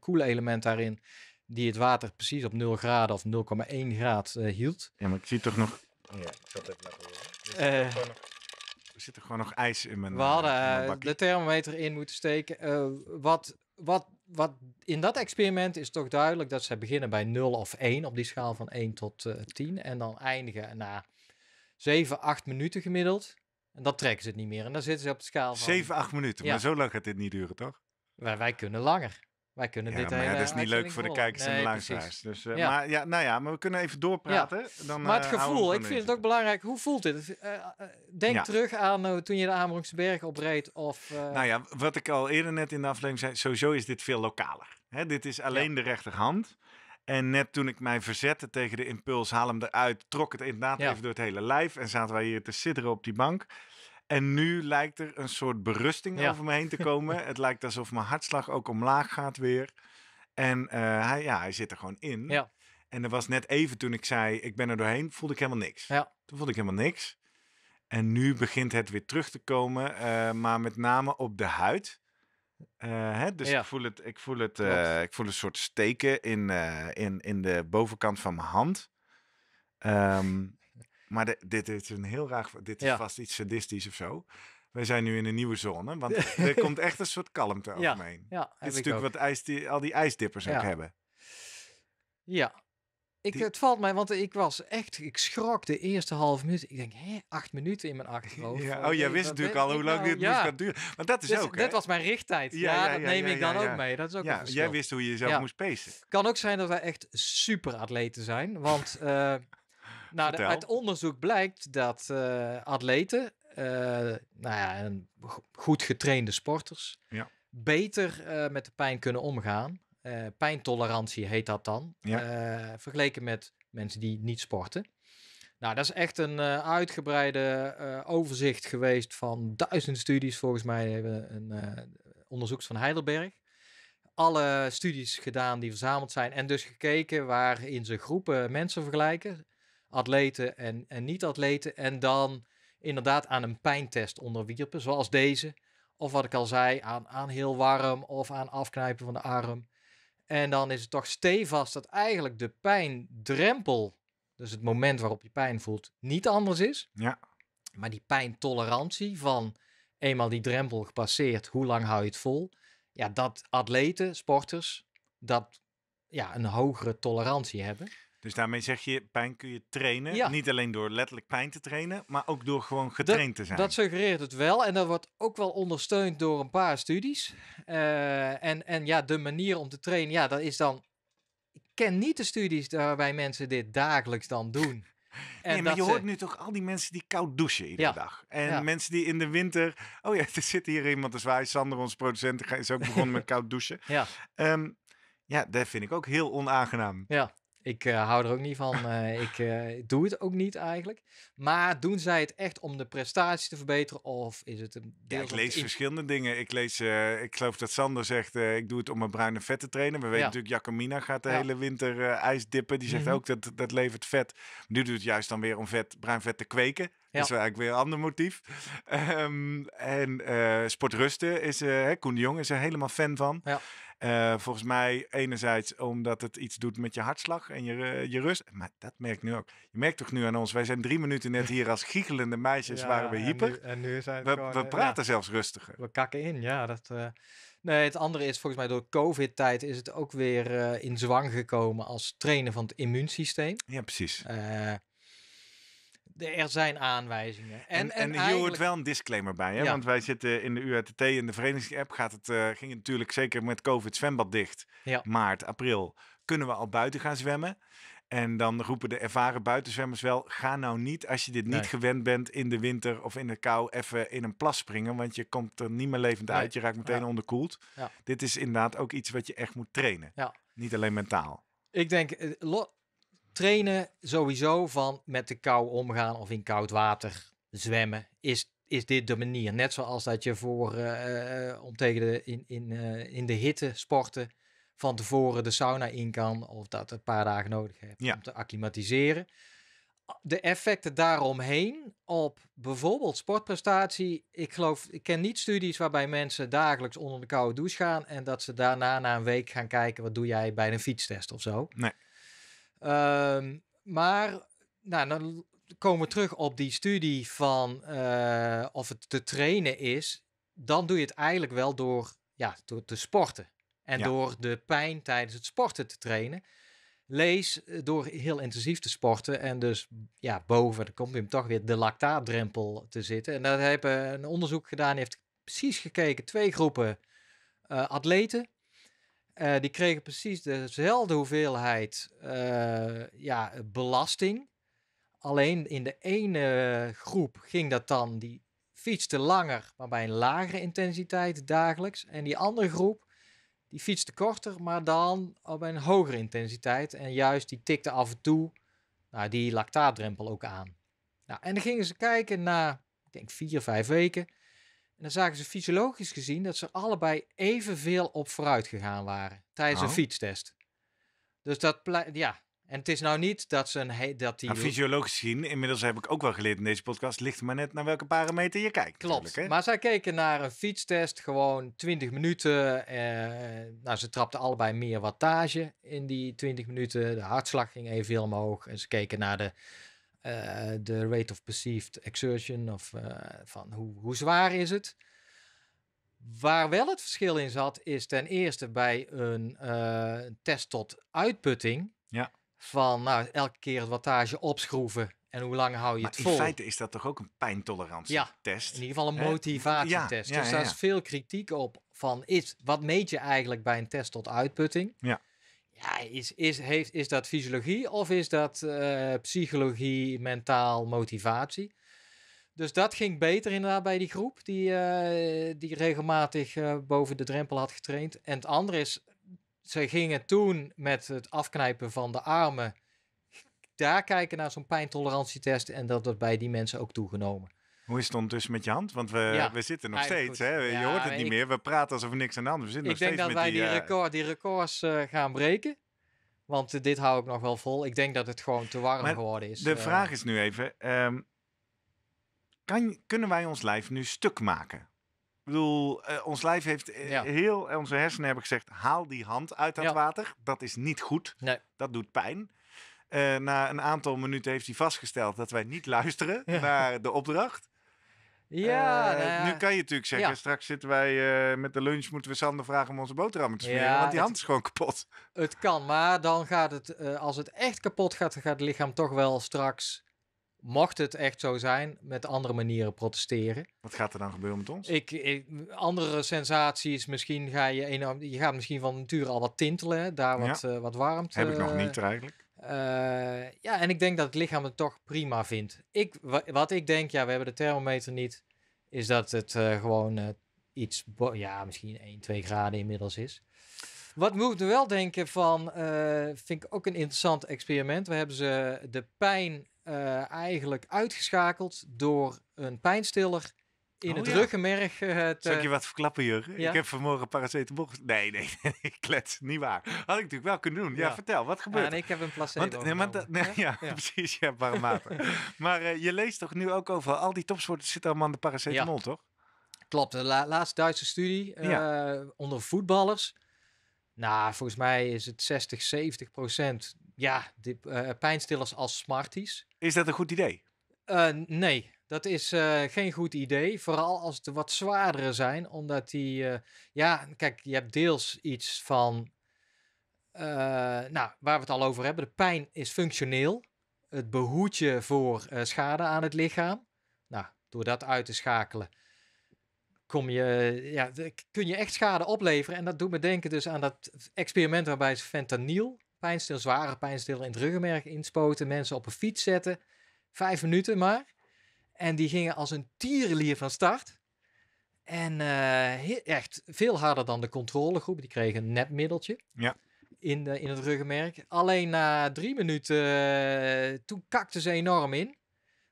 koelelement daarin... die het water precies op 0 graden of 0,1 graad hield. Ja, maar ik zie toch nog... Ja, ik zat even naar horen. Er zit er gewoon nog ijs in mijn. We hadden de thermometer in moeten steken. wat, wat wat in dat experiment is toch duidelijk dat ze beginnen bij 0 of 1 op die schaal van 1 tot uh, eh, 10 en dan eindigen na 7, 8 minuten gemiddeld. En dan trekken ze het niet meer. En dan zitten ze op de schaal van... 7, 8 minuten. Maar zo lang gaat dit niet duren, toch? wij kunnen langer. Wij kunnen ja, dit maar dat is niet leuk voor de kijkers en de luisteraars. Dus, eh, Maar, ja, nou ja, maar we kunnen even doorpraten. maar het eh, gevoel, ik vind het ook belangrijk. Hoe voelt dit? Eh, denk terug aan toen je de Amerongse Berg opreed. Of, Nou ja, wat ik al eerder net in de aflevering zei. Sowieso is dit veel lokaler. Hè, dit is alleen de rechterhand. En net toen ik mij verzette tegen de impuls, haal hem eruit, trok het inderdaad even door het hele lijf. En zaten wij hier te sidderen op die bank. En nu lijkt er een soort berusting over me heen te komen. het lijkt alsof mijn hartslag ook omlaag gaat weer. En eh, hij, ja, hij zit er gewoon in. Ja. En er was net even toen ik zei, ik ben er doorheen, voelde ik helemaal niks. Ja. Toen voelde ik helemaal niks. En nu begint het weer terug te komen, eh, maar met name op de huid. Uh, hè? Dus ik voel het, ik voel het, ik voel een soort steken in, in, in de bovenkant van mijn hand. Um, maar dit, dit, is een heel raar, dit is vast iets sadistisch of zo. Wij zijn nu in een nieuwe zone, want er komt echt een soort kalmte overheen. Ja, dit is natuurlijk wat ijs, die, al die ijsdippers ook hebben. Ja, ik, Het valt mij, want ik was echt, ik schrok de eerste half minuut. Ik denk, hé, acht minuten in mijn achterhoofd. Ja, oh, jij wist natuurlijk al hoe lang nou? dit ja. moest duren. Maar dat is dus ook, Dit was mijn richttijd. Ja, dat neem ik dan ook mee. Dat is ook ja, Jij wist hoe je jezelf moest pacen. Kan ook zijn dat wij echt super atleten zijn. Want eh, nou, uit onderzoek blijkt dat eh, atleten, eh, nou ja, en goed getrainde sporters, ja. beter eh, met de pijn kunnen omgaan. pijntolerantie heet dat dan. vergeleken met mensen die niet sporten. Nou, dat is echt een uitgebreide overzicht geweest van duizend studies. Volgens mij hebben een onderzoek van Heidelberg alle studies gedaan die verzameld zijn en dus gekeken waarin ze groepen mensen vergelijken atleten en, en niet-atleten. En dan inderdaad aan een pijntest onderwierpen, zoals deze. Of wat ik al zei, aan, aan heel warm of aan afknijpen van de arm. En dan is het toch stevast dat eigenlijk de pijndrempel, dus het moment waarop je pijn voelt, niet anders is. Ja. Maar die pijntolerantie van eenmaal die drempel gepasseerd, hoe lang hou je het vol? Ja, dat atleten, sporters, dat ja, een hogere tolerantie hebben. Dus daarmee zeg je, pijn kun je trainen. Niet alleen door letterlijk pijn te trainen, maar ook door gewoon getraind te zijn. Dat suggereert het wel. En dat wordt ook wel ondersteund door een paar studies. Eh, en, en ja, de manier om te trainen, ja, dat is dan... Ik ken niet de studies waarbij mensen dit dagelijks dan doen. En nee, maar je hoort nu toch al die mensen die koud douchen iedere ja. dag. En mensen die in de winter... Oh ja, er zit hier iemand te zwaaien. Sander, onze producent, is ook begonnen met koud douchen. Ja. Ehm, ja, dat vind ik ook heel onaangenaam. Ja. Ik eh, hou er ook niet van. Eh, eh, ik doe het ook niet eigenlijk. Maar doen zij het echt om de prestatie te verbeteren? Of is het een. Ja, ik lees verschillende dingen. Ik lees, ik geloof dat Sander zegt: ik doe het om mijn bruine vet te trainen. We weten natuurlijk, Jacomina gaat de hele winter ijs dippen. Die zegt mhm. ook dat dat levert vet. Nu doet het juist dan weer om vet, bruin vet te kweken. Dat is eigenlijk weer een ander motief. Um, en uh, sportrusten is, uh, Koen de Jong is er helemaal fan van. Ja. Eh, volgens mij enerzijds omdat het iets doet met je hartslag en je, je rust. Maar dat merk ik nu ook. Je merkt toch nu aan ons, wij zijn drie minuten net hier als giechelende meisjes ja, waren we hyper. En nu, zijn we, we praten zelfs rustiger. We kakken in, ja. Dat, Nee, het andere is volgens mij door COVID-tijd is het ook weer in zwang gekomen als trainen van het immuunsysteem. Ja, precies er zijn aanwijzingen. En, en, hier hoort wel een disclaimer bij, hè? want wij zitten in de UATT en de verenigingsapp gaat het, eh, ging natuurlijk zeker met COVID zwembad dicht. Ja. Maart, april kunnen we al buiten gaan zwemmen. En dan roepen de ervaren buitenzwemmers wel: ga nou niet, als je dit niet gewend bent, in de winter of in de kou even in een plas springen. Want je komt er niet meer levend uit. Je raakt meteen onderkoeld. Dit is inderdaad ook iets wat je echt moet trainen. Ja. Niet alleen mentaal. Ik denk, eh, trainen sowieso van met de kou omgaan of in koud water zwemmen is, is dit de manier. Net zoals dat je voor, eh, eh, om tegen de, in, in, eh, in de hitte sporten van tevoren de sauna in kan of dat een paar dagen nodig hebt ja. om te acclimatiseren. De effecten daaromheen op bijvoorbeeld sportprestatie. Ik geloof, ik ken niet studies waarbij mensen dagelijks onder de koude douche gaan en dat ze daarna na een week gaan kijken wat doe jij bij een fietstest of zo. Nee. Ehm, maar nou, dan komen we terug op die studie van eh, of het te trainen is. Dan doe je het eigenlijk wel door, ja, door te sporten. En door de pijn tijdens het sporten te trainen. Lees eh, door heel intensief te sporten en dus ja, boven, komt hem toch weer de lactaatdrempel te zitten. En daar hebben een onderzoek gedaan, heeft precies gekeken, twee groepen eh, atleten eh, die kregen precies dezelfde hoeveelheid eh, ja, belasting. Alleen in de ene groep ging dat dan, die fietste langer, maar bij een lagere intensiteit dagelijks. En die andere groep, die fietste korter, maar dan op een hogere intensiteit. En juist die tikte af en toe nou, die lactaatdrempel ook aan. Nou, en dan gingen ze kijken na, ik denk vier, vijf weken, en dan zagen ze fysiologisch gezien dat ze allebei evenveel op vooruit gegaan waren tijdens oh. een fietstest. Dus dat, ja. En het is nou niet dat ze een dat die. Nou, fysiologisch gezien, inmiddels heb ik ook wel geleerd in deze podcast, ligt maar net naar welke parameter je kijkt. Klopt. Hè? Maar zij keken naar een fietstest, gewoon 20 minuten. Eh, nou, ze trapten allebei meer wattage in die 20 minuten. De hartslag ging evenveel omhoog. En ze keken naar de eh, de rate of perceived exertion, of eh, van hoe, hoe zwaar is het. Waar wel het verschil in zat, is ten eerste bij een eh, test tot uitputting. Ja. Van nou, elke keer het wattage opschroeven en hoe lang hou je het vol. in feite is dat toch ook een pijntolerantietest? test. in ieder geval een motivatietest. dus daar is veel kritiek op van is, wat meet je eigenlijk bij een test tot uitputting? Ja. Ja, is, is, heeft, is dat fysiologie of is dat eh, psychologie, mentaal, motivatie? Dus dat ging beter inderdaad bij die groep die, eh, die regelmatig eh, boven de drempel had getraind. En het andere is, ze gingen toen met het afknijpen van de armen daar kijken naar zo'n pijntolerantietest en dat dat bij die mensen ook toegenomen. Hoe is het ondertussen met je hand? Want we, we zitten nog steeds. Hè? Je hoort het niet meer. We praten alsof niks aan de hand We zitten nog ik denk dat wij die, eh, record, die records eh, gaan breken. Want eh, dit hou ik nog wel vol. Ik denk dat het gewoon te warm geworden is. De vraag is nu even: ehm, kan, kunnen wij ons lijf nu stuk maken? Ik bedoel, ons lijf heeft heel, onze hersenen hebben gezegd: haal die hand uit dat water. Dat is niet goed. Nee. Dat doet pijn. na een aantal minuten heeft hij vastgesteld dat wij niet luisteren naar de opdracht. Ja, eh, nou, nu kan je natuurlijk zeggen, straks zitten wij eh, met de lunch, moeten we Sander vragen om onze boterhammen te smeren, want die hand is gewoon kapot. Het kan, maar dan gaat het, eh, als het echt kapot gaat, dan gaat het lichaam toch wel straks, mocht het echt zo zijn, met andere manieren protesteren. Wat gaat er dan gebeuren met ons? Ik, andere sensaties, misschien ga je, enorm. je gaat misschien van nature al wat tintelen, daar wat, ja. wat warmte. Heb ik nog niet eigenlijk. Eh, ja, en ik denk dat het lichaam het toch prima vindt. Ik, wat ik denk, ja, we hebben de thermometer niet, is dat het eh, gewoon eh, iets, ja, misschien 1, 2 graden inmiddels is. Wat moet we wel denken van, vind ik ook een interessant experiment. We hebben ze de pijn eigenlijk uitgeschakeld door een pijnstiller in oh het ja. ruggenmerg. Eh, het, eh, je wat verklappen, Jurgen? Ik heb vanmorgen paracetamol... Nee, nee, ik klets. Niet waar. Had ik natuurlijk wel kunnen doen. Ja, vertel, wat gebeurt er? Nee, ik heb een placebo. Want, nee, maar, eh, nee, ja, precies, ja, maar je leest toch nu ook over al die topsporters zitten allemaal de paracetamol, toch? Klopt, de laatste Duitse studie onder voetballers. Nou, volgens mij is het 60, 70 procent. Ja, die, pijnstillers als Smarties. Is dat een goed idee? nee, dat is eh, geen goed idee, vooral als het wat zwaardere zijn, omdat die, eh, ja, kijk, je hebt deels iets van, eh, nou, waar we het al over hebben, de pijn is functioneel, het behoedt je voor schade aan het lichaam. Nou, door dat uit te schakelen, kom je, ja, kun je echt schade opleveren. En dat doet me denken dus aan dat experiment waarbij ze fentanyl, pijnstil, zware pijnstil in het ruggenmerg inspoten, mensen op een fiets zetten, vijf minuten maar. En die gingen als een tierenlier van start. En eh, echt veel harder dan de controlegroep. Die kregen een nepmiddeltje ja. in, de, in het ruggenmerk. Alleen na drie minuten, uh, toen kakten ze enorm in.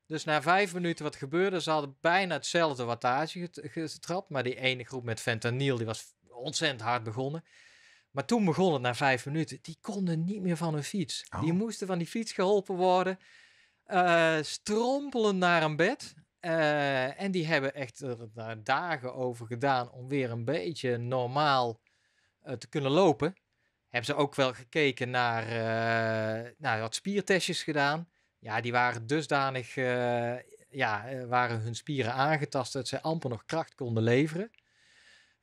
Dus na vijf minuten wat gebeurde, ze hadden bijna hetzelfde wattage getrapt. Maar die ene groep met fentanyl, die was ontzettend hard begonnen. Maar toen begon het na vijf minuten. Die konden niet meer van hun fiets. Die oh. moesten van die fiets geholpen worden. Uh, strompelen naar een bed. Eh, en die hebben echt er eh, dagen over gedaan om weer een beetje normaal te kunnen lopen. Hebben ze ook wel gekeken naar, naar wat spiertestjes gedaan. Ja, die waren dusdanig, ja, waren hun spieren aangetast dat ze amper nog kracht konden leveren.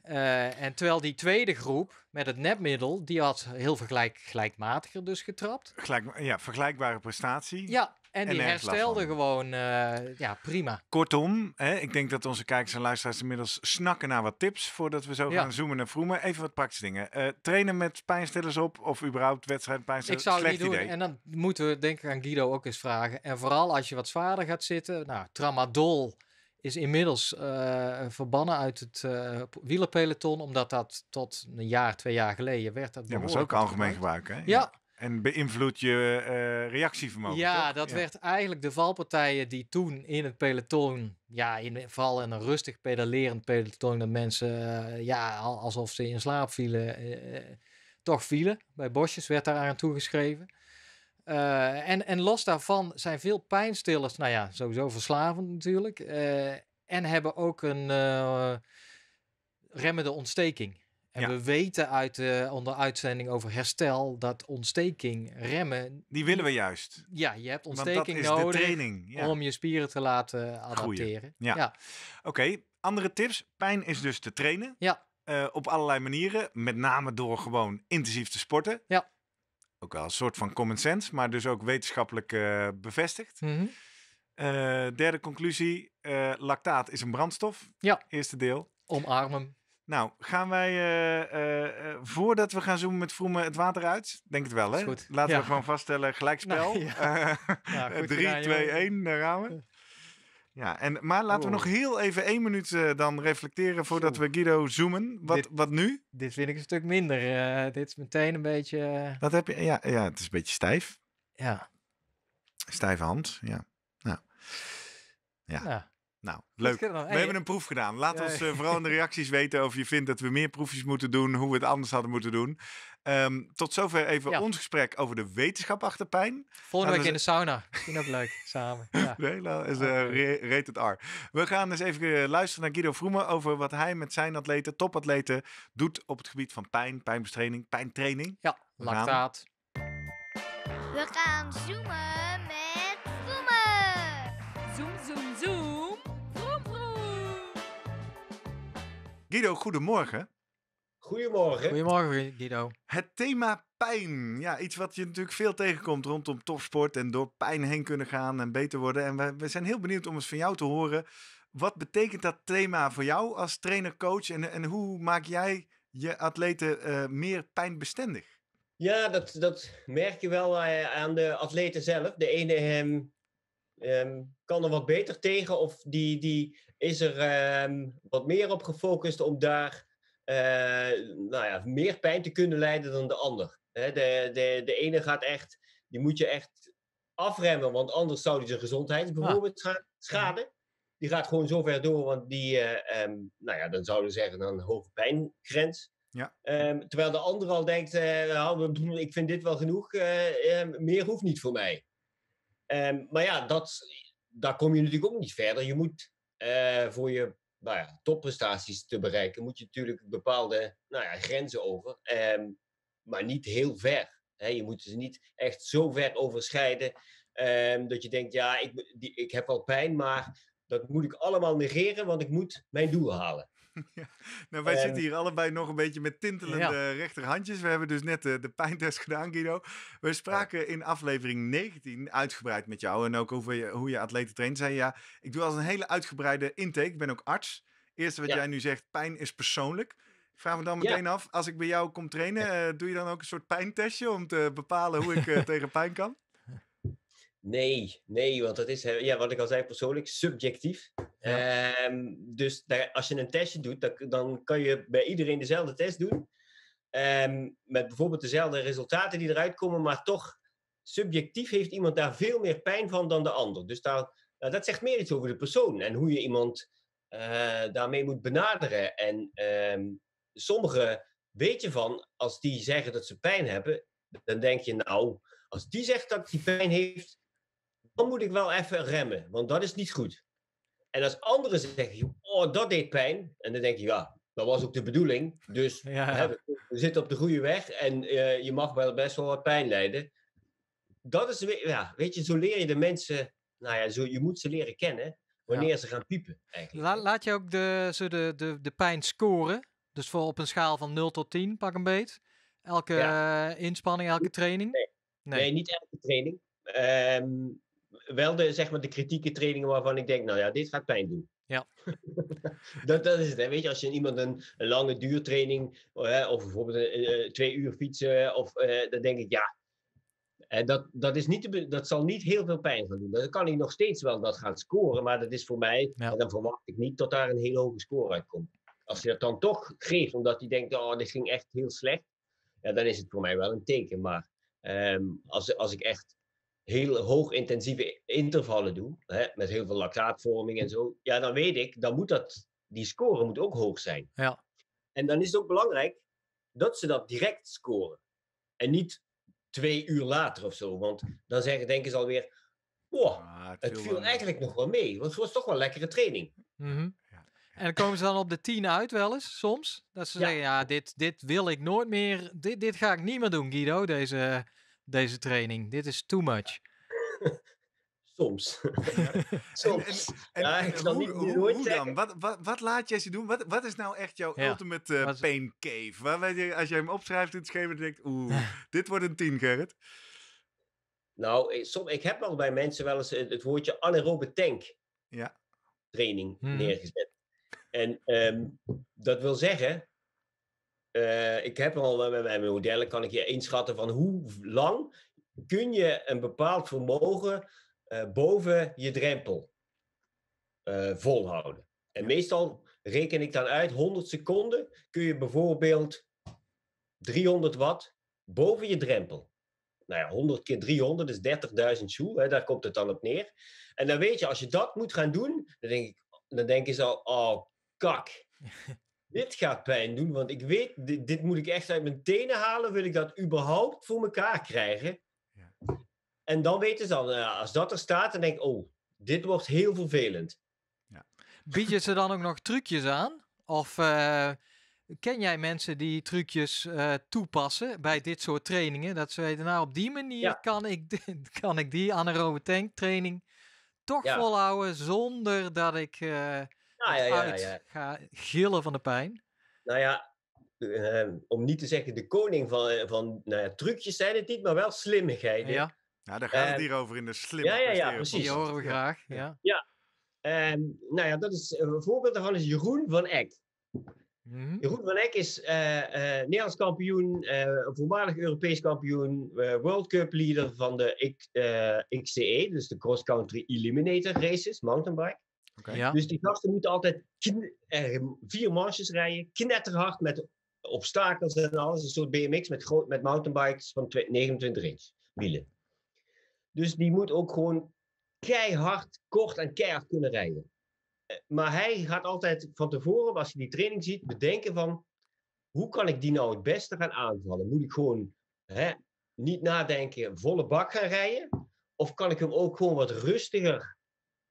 en terwijl die tweede groep met het nepmiddel, die had heel vergelijk, gelijkmatiger dus getrapt. Gelijk, ja, vergelijkbare prestatie. Ja, en, die herstelde gewoon eh, ja, prima. Kortom, hè, ik denk dat onze kijkers en luisteraars inmiddels snakken naar wat tips voordat we zo gaan zoomen naar vroemen. Even wat praktische dingen. Eh, trainen met pijnstillers op of überhaupt wedstrijd pijnstillers? Ik zou Slecht niet doen. Idee. En dan moeten we denk ik aan Guido ook eens vragen. En vooral als je wat zwaarder gaat zitten. Nou, tramadol is inmiddels eh, verbannen uit het uh, wielerpeloton, omdat dat tot een jaar, twee jaar geleden werd. Dat ja, was ook algemeen gebruik, ja. En beïnvloedt je eh, reactievermogen. Ja, dat werd eigenlijk de valpartijen die toen in het peloton, ja, in vallen en een rustig pedalerend peloton, dat mensen, eh, ja, alsof ze in slaap vielen, eh, toch vielen. Bij Bosjes werd daar aan toegeschreven. en, en los daarvan zijn veel pijnstillers, nou ja, sowieso verslavend natuurlijk. en hebben ook een remmende ontsteking. En we weten uit de onder uitzending over herstel dat ontsteking remmen. Die willen we juist. Ja, je hebt ontsteking nodig training, om je spieren te laten adapteren. Ja. Oké, andere tips. Pijn is dus te trainen. Ja. Eh, op allerlei manieren, met name door gewoon intensief te sporten. Ja. Ook al een soort van common sense, maar dus ook wetenschappelijk eh, bevestigd. Mhm. Eh, derde conclusie: lactaat is een brandstof. Ja. Eerste deel. Omarmen. Nou, gaan wij, eh, eh, eh, voordat we gaan zoomen met Vroemen, het water uit? Denk het wel, hè? Goed. Laten we gewoon vaststellen, gelijkspel. 3, 2, 1, daar gaan we. Ja, en, maar laten we nog heel even één minuut dan reflecteren voordat we Guido zoomen. Wat, wat nu? Dit vind ik een stuk minder. dit is meteen een beetje... Wat heb je? Ja, ja, het is een beetje stijf. Ja. Stijve hand, ja. Nou. Ja. ja. Nou, leuk. We hebben een proef gedaan. Laat ons eh, vooral in de reacties weten of je vindt dat we meer proefjes moeten doen, hoe we het anders hadden moeten doen. Ehm, tot zover even ons gesprek over de wetenschap achter pijn. Volgende week in de sauna. Vind ook leuk, samen. Ja. Nee, is uh, rated R. We gaan eens even eh, luisteren naar Guido Vroemen over wat hij met zijn atleten, topatleten, doet op het gebied van pijn, pijnbestrijding, pijntraining. Ja, we lactaat. We gaan zoomen met Vroemen. Zoom, zoom, zoom. Guido, goedemorgen. Goedemorgen. Goedemorgen, Guido. Het thema pijn. Ja, iets wat je natuurlijk veel tegenkomt rondom topsport en door pijn heen kunnen gaan en beter worden. En we, zijn heel benieuwd om eens van jou te horen. Wat betekent dat thema voor jou als trainer, coach en, en hoe maak jij je atleten eh, meer pijnbestendig? Ja, dat, dat merk je wel eh, aan de atleten zelf. De ene um, kan er wat beter tegen of die, die is er ehm, wat meer op gefocust om daar eh, nou ja, meer pijn te kunnen leiden dan de ander. de, de, de ene gaat echt, die moet je echt afremmen, want anders zou die zijn gezondheid ah. bijvoorbeeld schaden. Die gaat gewoon zo ver door, want die, eh, ehm, nou ja, dan zouden ze zeggen, een hoge pijngrens. Ja. Ehm, terwijl de ander al denkt, uh, ik vind dit wel genoeg, meer hoeft niet voor mij. maar ja, dat, daar kom je natuurlijk ook niet verder. Je moet eh, voor je nou ja, topprestaties te bereiken, moet je natuurlijk bepaalde nou ja, grenzen over. Ehm, maar niet heel ver. je moet ze niet echt zo ver overschrijden ehm, dat je denkt, ja, ik, ik heb wel pijn, maar dat moet ik allemaal negeren, want ik moet mijn doel halen. Nou, wij zitten hier allebei nog een beetje met tintelende rechterhandjes. We hebben dus net eh, de, pijntest gedaan, Guido. We spraken in aflevering 19 uitgebreid met jou en ook over je, hoe je atleten traint. Zei ja, ik doe als een hele uitgebreide intake. Ik ben ook arts. Eerste wat jij nu zegt, pijn is persoonlijk. Ik vraag me dan meteen af, als ik bij jou kom trainen, eh, doe je dan ook een soort pijntestje om te bepalen hoe ik eh, tegen pijn kan? Nee, nee, want dat is, ja, wat ik al zei, persoonlijk subjectief. Ehm, dus als je een testje doet, dan, dan, kan je bij iedereen dezelfde test doen. Ehm, met bijvoorbeeld dezelfde resultaten die eruit komen, maar toch subjectief heeft iemand daar veel meer pijn van dan de ander. Dus daar, nou, dat zegt meer iets over de persoon en hoe je iemand eh, daarmee moet benaderen. En ehm, sommigen weet je van, als die zeggen dat ze pijn hebben, dan denk je, nou, als die zegt dat hij pijn heeft, dan moet ik wel even remmen, want dat is niet goed. En als anderen zeggen, oh, dat deed pijn, en dan denk je, ja, dat was ook de bedoeling. Dus we zitten op de goede weg en eh, je mag wel best wel wat pijn lijden. Dat is, ja, weet je, zo leer je de mensen, nou ja, zo, je moet ze leren kennen wanneer ze gaan piepen. Eigenlijk. laat je ook de, zo de, de, de pijn scoren? Dus voor op een schaal van 0 tot 10, pak een beet. Elke eh, inspanning, elke training? Nee, nee. niet elke training. Um, wel de, zeg maar, de kritieke trainingen waarvan ik denk, nou ja, dit gaat pijn doen. Ja. dat, dat is het. Hè. Weet je, als je iemand een, lange duurtraining, eh, of bijvoorbeeld uh, twee uur fietsen, of, eh, dan denk ik, ja, dat, dat, is niet dat zal niet heel veel pijn gaan doen. Dan kan hij nog steeds wel dat gaan scoren, maar dat is voor mij, dan verwacht ik niet dat daar een hele hoge score komt. Als hij dat dan toch geeft, omdat hij denkt, oh, dit ging echt heel slecht, ja, dan is het voor mij wel een teken. Maar ehm, als, als ik echt heel hoog intensieve intervallen doen hè, met heel veel lactaatvorming en zo, ja, dan weet ik, dan moet dat, die score moet ook hoog zijn. Ja. En dan is het ook belangrijk dat ze dat direct scoren. En niet twee uur later of zo, want dan zeggen, denken ze alweer, wow, ah, het, viel eigenlijk nog wel mee, want het was toch wel een lekkere training. Mhm. En dan komen ze dan op de 10 uit wel eens, soms. Dat ze zeggen, ja, dit, dit wil ik nooit meer, dit, dit ga ik niet meer doen, Guido, deze deze training. Dit is too much. Soms. Soms. En, hoe, dan? Wat, wat, wat, laat jij ze doen? Wat, wat is nou echt jouw ultimate eh, pain cave? Waar weet je, als jij hem opschrijft in het schema, dan denkt oeh, dit wordt een tien, Gerrit. Nou, ik, ik heb al bij mensen wel eens het, het woordje anaerobe tank ja. training mhm. neergezet. En ehm, dat wil zeggen eh, ik heb al met eh, mijn modellen kan ik je inschatten van hoe lang kun je een bepaald vermogen eh, boven je drempel volhouden. En meestal reken ik dan uit 100 seconden kun je bijvoorbeeld 300 watt boven je drempel. Nou ja, 100 keer 300 is 30.000 joule, hè, daar komt het dan op neer. En dan weet je, als je dat moet gaan doen, dan denk ik, dan denk je zo, oh kak. dit gaat pijn doen, want ik weet, dit, dit, moet ik echt uit mijn tenen halen, wil ik dat überhaupt voor mekaar krijgen. Ja. En dan weten ze dan, nou als dat er staat, dan denk ik, oh, dit wordt heel vervelend. Ja. Bied je ze dan ook nog trucjes aan? Of eh, ken jij mensen die trucjes eh, toepassen bij dit soort trainingen? Dat ze weten, nou op die manier kan, ik, kan ik die anaerobe tanktraining toch volhouden zonder dat ik... Eh, ah, ja, ga gillen van de pijn. Nou ja, ehm, om niet te zeggen de koning van, eh, van nou ja, trucjes zijn het niet, maar wel slimmigheid. Ja, ja, daar gaat het ehm, hier over in de slimme Ja, ja, ja, precies. Die horen we graag. Ja. ja. Ehm, nou ja, dat is, een voorbeeld daarvan is Jeroen van Eck. Mhm. Jeroen van Eck is eh, eh, Nederlands kampioen, voormalig Europees kampioen, World Cup leader van de XCE, dus de Cross Country Eliminator Races, mountainbike. Dus die gasten moeten altijd eh, vier marges rijden, knetterhard met obstakels en alles. Een soort BMX met, met mountainbikes van 29 inch wielen. Dus die moet ook gewoon keihard, kort en keihard kunnen rijden. Eh, maar hij gaat altijd van tevoren, als je die training ziet, bedenken van... Hoe kan ik die nou het beste gaan aanvallen? Moet ik gewoon hè, niet nadenken, volle bak gaan rijden? Of kan ik hem ook gewoon wat rustiger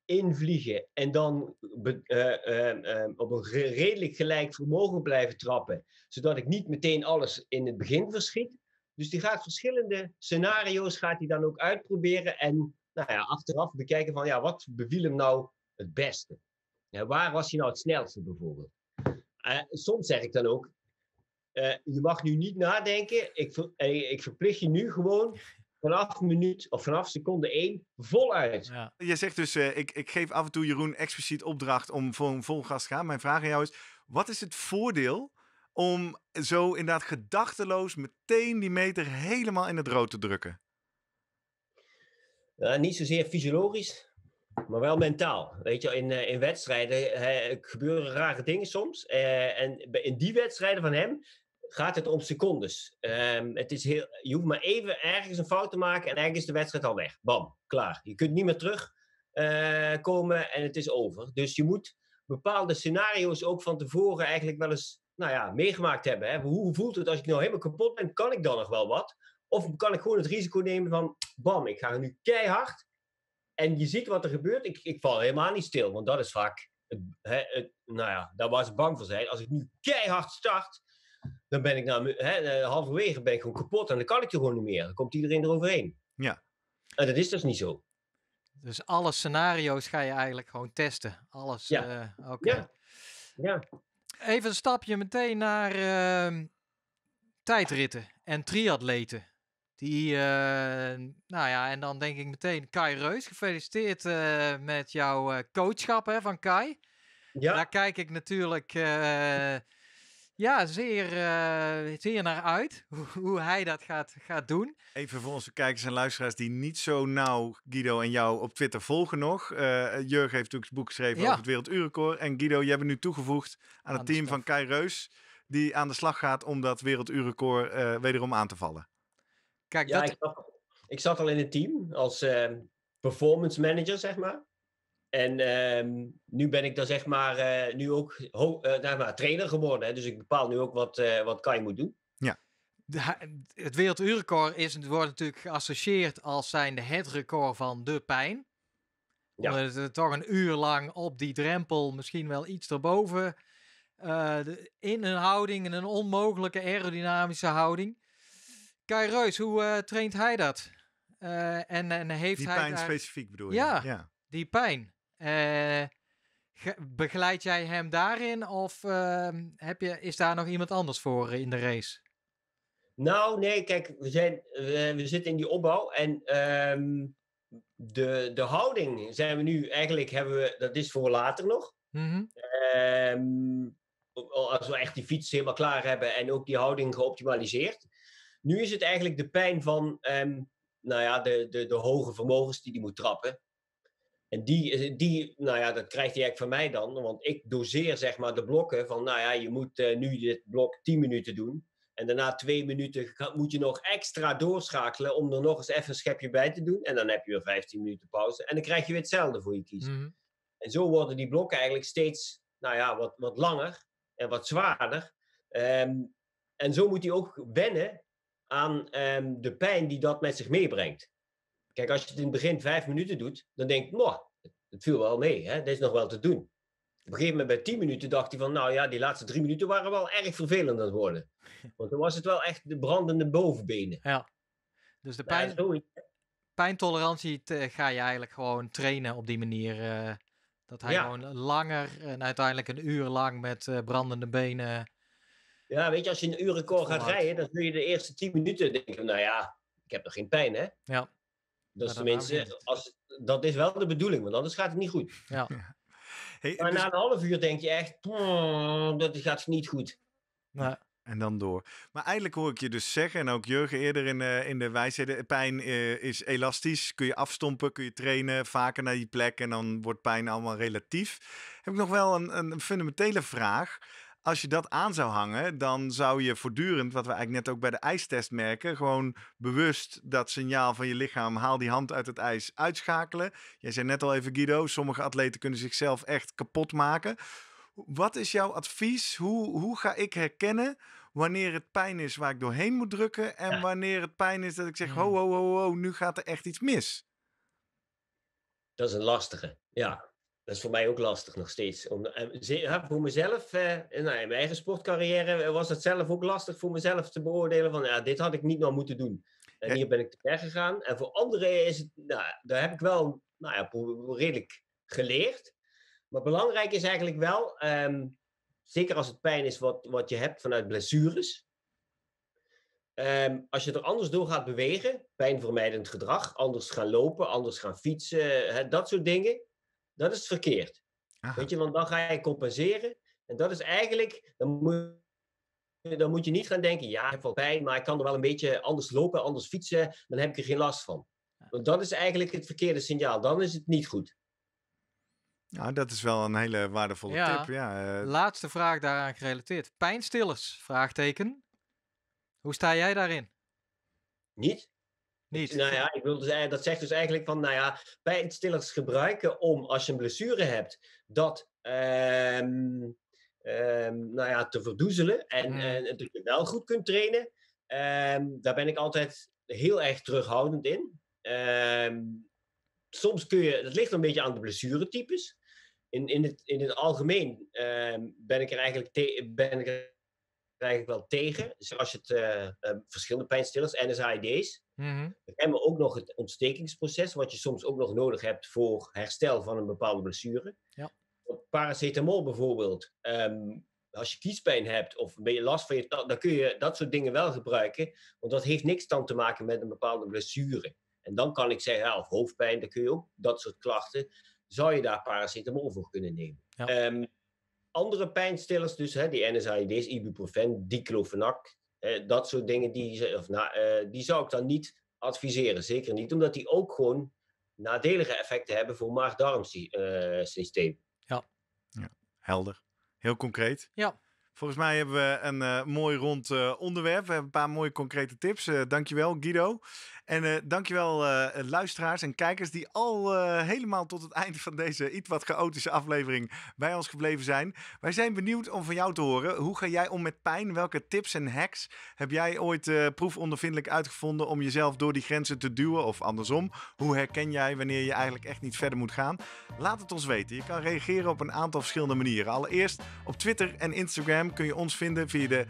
invliegen en dan eh, ehm, ehm, op een redelijk gelijk vermogen blijven trappen, zodat ik niet meteen alles in het begin verschiet. Dus die gaat verschillende scenario's gaat hij dan ook uitproberen en nou ja, achteraf bekijken van ja, wat beviel hem nou het beste? waar was hij nou het snelste bijvoorbeeld? Eh, soms zeg ik dan ook, eh, je mag nu niet nadenken, ik, ik verplicht je nu gewoon vanaf minuut of vanaf seconde één voluit. Ja. Je zegt dus, eh, ik, ik geef af en toe Jeroen expliciet opdracht om vol, vol gas te gaan. Mijn vraag aan jou is, wat is het voordeel om zo inderdaad gedachteloos meteen die meter helemaal in het rood te drukken? Eh, niet zozeer fysiologisch, maar wel mentaal. Weet je, in, eh, in wedstrijden gebeuren rare dingen soms. en in die wedstrijden van hem gaat het om secondes. Ehm, het is heel, je hoeft maar even ergens een fout te maken en ergens is de wedstrijd al weg. Bam, klaar. Je kunt niet meer terugkomen eh, en het is over. Dus je moet bepaalde scenario's ook van tevoren eigenlijk wel eens nou ja, meegemaakt hebben. Hè? Hoe voelt het als ik nou helemaal kapot ben? Kan ik dan nog wel wat? Of kan ik gewoon het risico nemen van, bam, ik ga nu keihard. En je ziet wat er gebeurt. Ik, ik val helemaal niet stil, want dat is vaak... nou ja, daar was ik bang voor zijn. Als ik nu keihard start, dan ben ik nou, hè, eh, halverwege ben ik gewoon kapot en dan kan ik er gewoon niet meer. Dan komt iedereen eroverheen. Ja. En dat is dus niet zo. Dus alle scenario's ga je eigenlijk gewoon testen. Alles. Ja. Eh, oké. ja. ja. Even een stapje meteen naar ehm, tijdritten en triatleten. Die, eh, nou ja, en dan denk ik meteen Kai Reus. Gefeliciteerd met jouw coachschap hè, van Kai. Ja. Daar kijk ik natuurlijk ja, zeer, eh, zeer naar uit hoe, hoe, hij dat gaat, gaat doen. Even voor onze kijkers en luisteraars die niet zo nauw Guido en jou op Twitter volgen nog. Uh, eh, Jurgen heeft natuurlijk een boek geschreven over het Werelduurrecord. En Guido, jij bent nu toegevoegd aan, het team van Kai Reus. Die aan de slag gaat om dat Werelduurrecord uh, wederom aan te vallen. Kijk, ja, dat... ik, ik, zat, al in het team als ehm, performance manager, zeg maar. En ehm, nu ben ik dan zeg maar eh, nu ook uh, nou, trainer geworden. Hè? Dus ik bepaal nu ook wat, eh, wat Kai moet doen. Ja. De, het werelduurrecord is, wordt natuurlijk geassocieerd als zijnde het record van de pijn. Ja. Omdat het toch een uur lang op die drempel, misschien wel iets erboven, de, in een houding, in een onmogelijke aerodynamische houding. Kai Reus, hoe traint hij dat? en, en heeft die hij pijn daar... specifiek bedoel je? ja. ja die pijn. Eh, begeleid jij hem daarin of ehm, heb je, is daar nog iemand anders voor eh, in de race? Nou, nee, kijk, we, zijn, we, zitten in die opbouw en ehm, de, de houding zijn we nu eigenlijk, hebben we, dat is voor later nog. Mhm. Ehm, als we echt die fiets helemaal klaar hebben en ook die houding geoptimaliseerd. Nu is het eigenlijk de pijn van nou ja, de, de, de hoge vermogens die die moet trappen. En die, eh, die, nou ja, dat krijgt hij eigenlijk van mij dan. Want ik doseer zeg maar de blokken van, nou ja, je moet eh, nu dit blok 10 minuten doen. En daarna twee minuten moet je nog extra doorschakelen om er nog eens even een schepje bij te doen. En dan heb je weer 15 minuten pauze. En dan krijg je weer hetzelfde voor je kiezen. Mhm. En zo worden die blokken eigenlijk steeds, nou ja, wat, wat langer en wat zwaarder. Ehm, en zo moet hij ook wennen aan ehm, de pijn die dat met zich meebrengt. Kijk, als je het in het begin vijf minuten doet, dan denk je, het viel wel mee, hè? is nog wel te doen. Op een gegeven moment bij tien minuten dacht hij van, nou ja, die laatste drie minuten waren wel erg vervelend aan het worden. Want dan was het wel echt de brandende bovenbenen. Ja, dus de nou pijn, pijntolerantie ga je eigenlijk gewoon trainen op die manier. Eh, dat hij gewoon langer en uiteindelijk een uur lang met eh, brandende benen... Ja, weet je, als je een uurrecord gaat rijden, dan zul je de eerste tien minuten denken, nou ja, ik heb nog geen pijn, hè? Ja. Dus tenminste, als, dat is wel de bedoeling, want anders gaat het niet goed. Ja. maar dus na een half uur denk je echt, dat gaat niet goed. En dan door. Maar eigenlijk hoor ik je dus zeggen, en ook Jurgen eerder in, de, eh, in de wijsheid, eh, pijn eh, is elastisch. Kun je afstompen, kun je trainen, vaker naar die plek en dan wordt pijn allemaal relatief. Heb ik nog wel een, een fundamentele vraag als je dat aan zou hangen, dan zou je voortdurend, wat we eigenlijk net ook bij de ijstest merken, gewoon bewust dat signaal van je lichaam, haal die hand uit het ijs, uitschakelen. Jij zei net al even, Guido, sommige atleten kunnen zichzelf echt kapot maken. Wat is jouw advies? Hoe, hoe ga ik herkennen wanneer het pijn is waar ik doorheen moet drukken en wanneer het pijn is dat ik zeg, ho, mm. ho, ho, ho, nu gaat er echt iets mis? Dat is een lastige, ja dat is voor mij ook lastig nog steeds. Om, voor mezelf, eh, nou, in mijn eigen sportcarrière eh, was het zelf ook lastig voor mezelf te beoordelen van ja, dit had ik niet nou moeten doen. En hier ben ik te ver gegaan. En voor anderen is het, nou, daar heb ik wel nou ja, redelijk geleerd. Maar belangrijk is eigenlijk wel, ehm, zeker als het pijn is wat, wat je hebt vanuit blessures. Ehm, als je er anders door gaat bewegen, pijnvermijdend gedrag, anders gaan lopen, anders gaan fietsen, dat soort dingen, dat is verkeerd. Weet je, want dan ga je compenseren. En dat is eigenlijk, dan moet, dan moet je niet gaan denken, ja, ik heb wel pijn, maar ik kan er wel een beetje anders lopen, anders fietsen, dan heb ik er geen last van. Want dat is eigenlijk het verkeerde signaal. Dan is het niet goed. Nou, dat is wel een hele waardevolle tip. Ja, eh. Laatste vraag daaraan gerelateerd. Pijnstillers? Vraagteken. Hoe sta jij daarin? Niet. Dus nou ja, ik wil dus dat zegt dus eigenlijk van, nou ja, pijnstillers gebruiken om als je een blessure hebt, dat ehm, ehm, nou ja, te verdoezelen en, mm. dat je wel goed kunt trainen. Ehm, daar ben ik altijd heel erg terughoudend in. soms kun je, dat ligt een beetje aan de blessuretypes. In, in, het, in het algemeen ben ik er eigenlijk ben ik wel tegen. Zoals je het, eh, verschillende pijnstillers, NSAID's, Mhm. we hebben ook nog het ontstekingsproces, wat je soms ook nog nodig hebt voor herstel van een bepaalde blessure. Ja. Paracetamol bijvoorbeeld. Ehm, als je kiespijn hebt of ben je last van je tand, dan kun je dat soort dingen wel gebruiken. Want dat heeft niks dan te maken met een bepaalde blessure. En dan kan ik zeggen, ja, of hoofdpijn, dan kun je ook dat soort klachten. Zou je daar paracetamol voor kunnen nemen? Ehm, andere pijnstillers dus, hè, die NSAID's, ibuprofen, diclofenac, eh, dat soort dingen, die, of, nou, eh, die zou ik dan niet adviseren. Zeker niet, omdat die ook gewoon nadelige effecten hebben voor maag-darmsysteem. Eh, ja. ja, helder. Heel concreet. Ja. Volgens mij hebben we een eh, mooi rond eh, onderwerp. We hebben een paar mooie concrete tips. Uh, dankjewel Guido. En dankjewel luisteraars en kijkers die al helemaal tot het einde van deze iets wat chaotische aflevering bij ons gebleven zijn. Wij zijn benieuwd om van jou te horen. Hoe ga jij om met pijn? Welke tips en hacks heb jij ooit proefondervindelijk uitgevonden om jezelf door die grenzen te duwen of andersom? Hoe herken jij wanneer je eigenlijk echt niet verder moet gaan? Laat het ons weten. Je kan reageren op een aantal verschillende manieren. Allereerst op Twitter en Instagram kun je ons vinden via de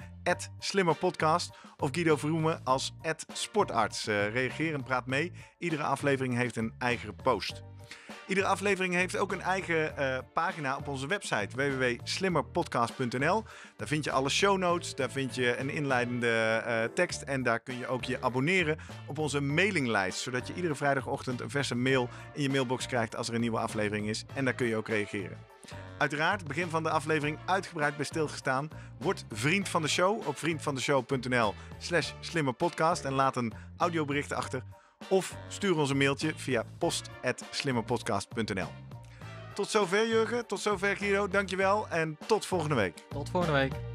@slimmerpodcast of Guido Verroemen als @sportarts. Eh, reageer en praat mee. Iedere aflevering heeft een eigen post. Iedere aflevering heeft ook een eigen eh, pagina op onze website www.slimmerpodcast.nl. Daar vind je alle show notes, daar vind je een inleidende eh, tekst en daar kun je ook je abonneren op onze mailinglijst, zodat je iedere vrijdagochtend een verse mail in je mailbox krijgt als er een nieuwe aflevering is en daar kun je ook reageren. Uiteraard, begin van de aflevering uitgebreid bij stilgestaan. Word vriend van de show op vriendvandeshow.nl slash slimmerpodcast en laat een audiobericht achter. Of stuur ons een mailtje via post.slimmerpodcast.nl Tot zover Jurgen, tot zover Guido, dankjewel en tot volgende week. Tot volgende week.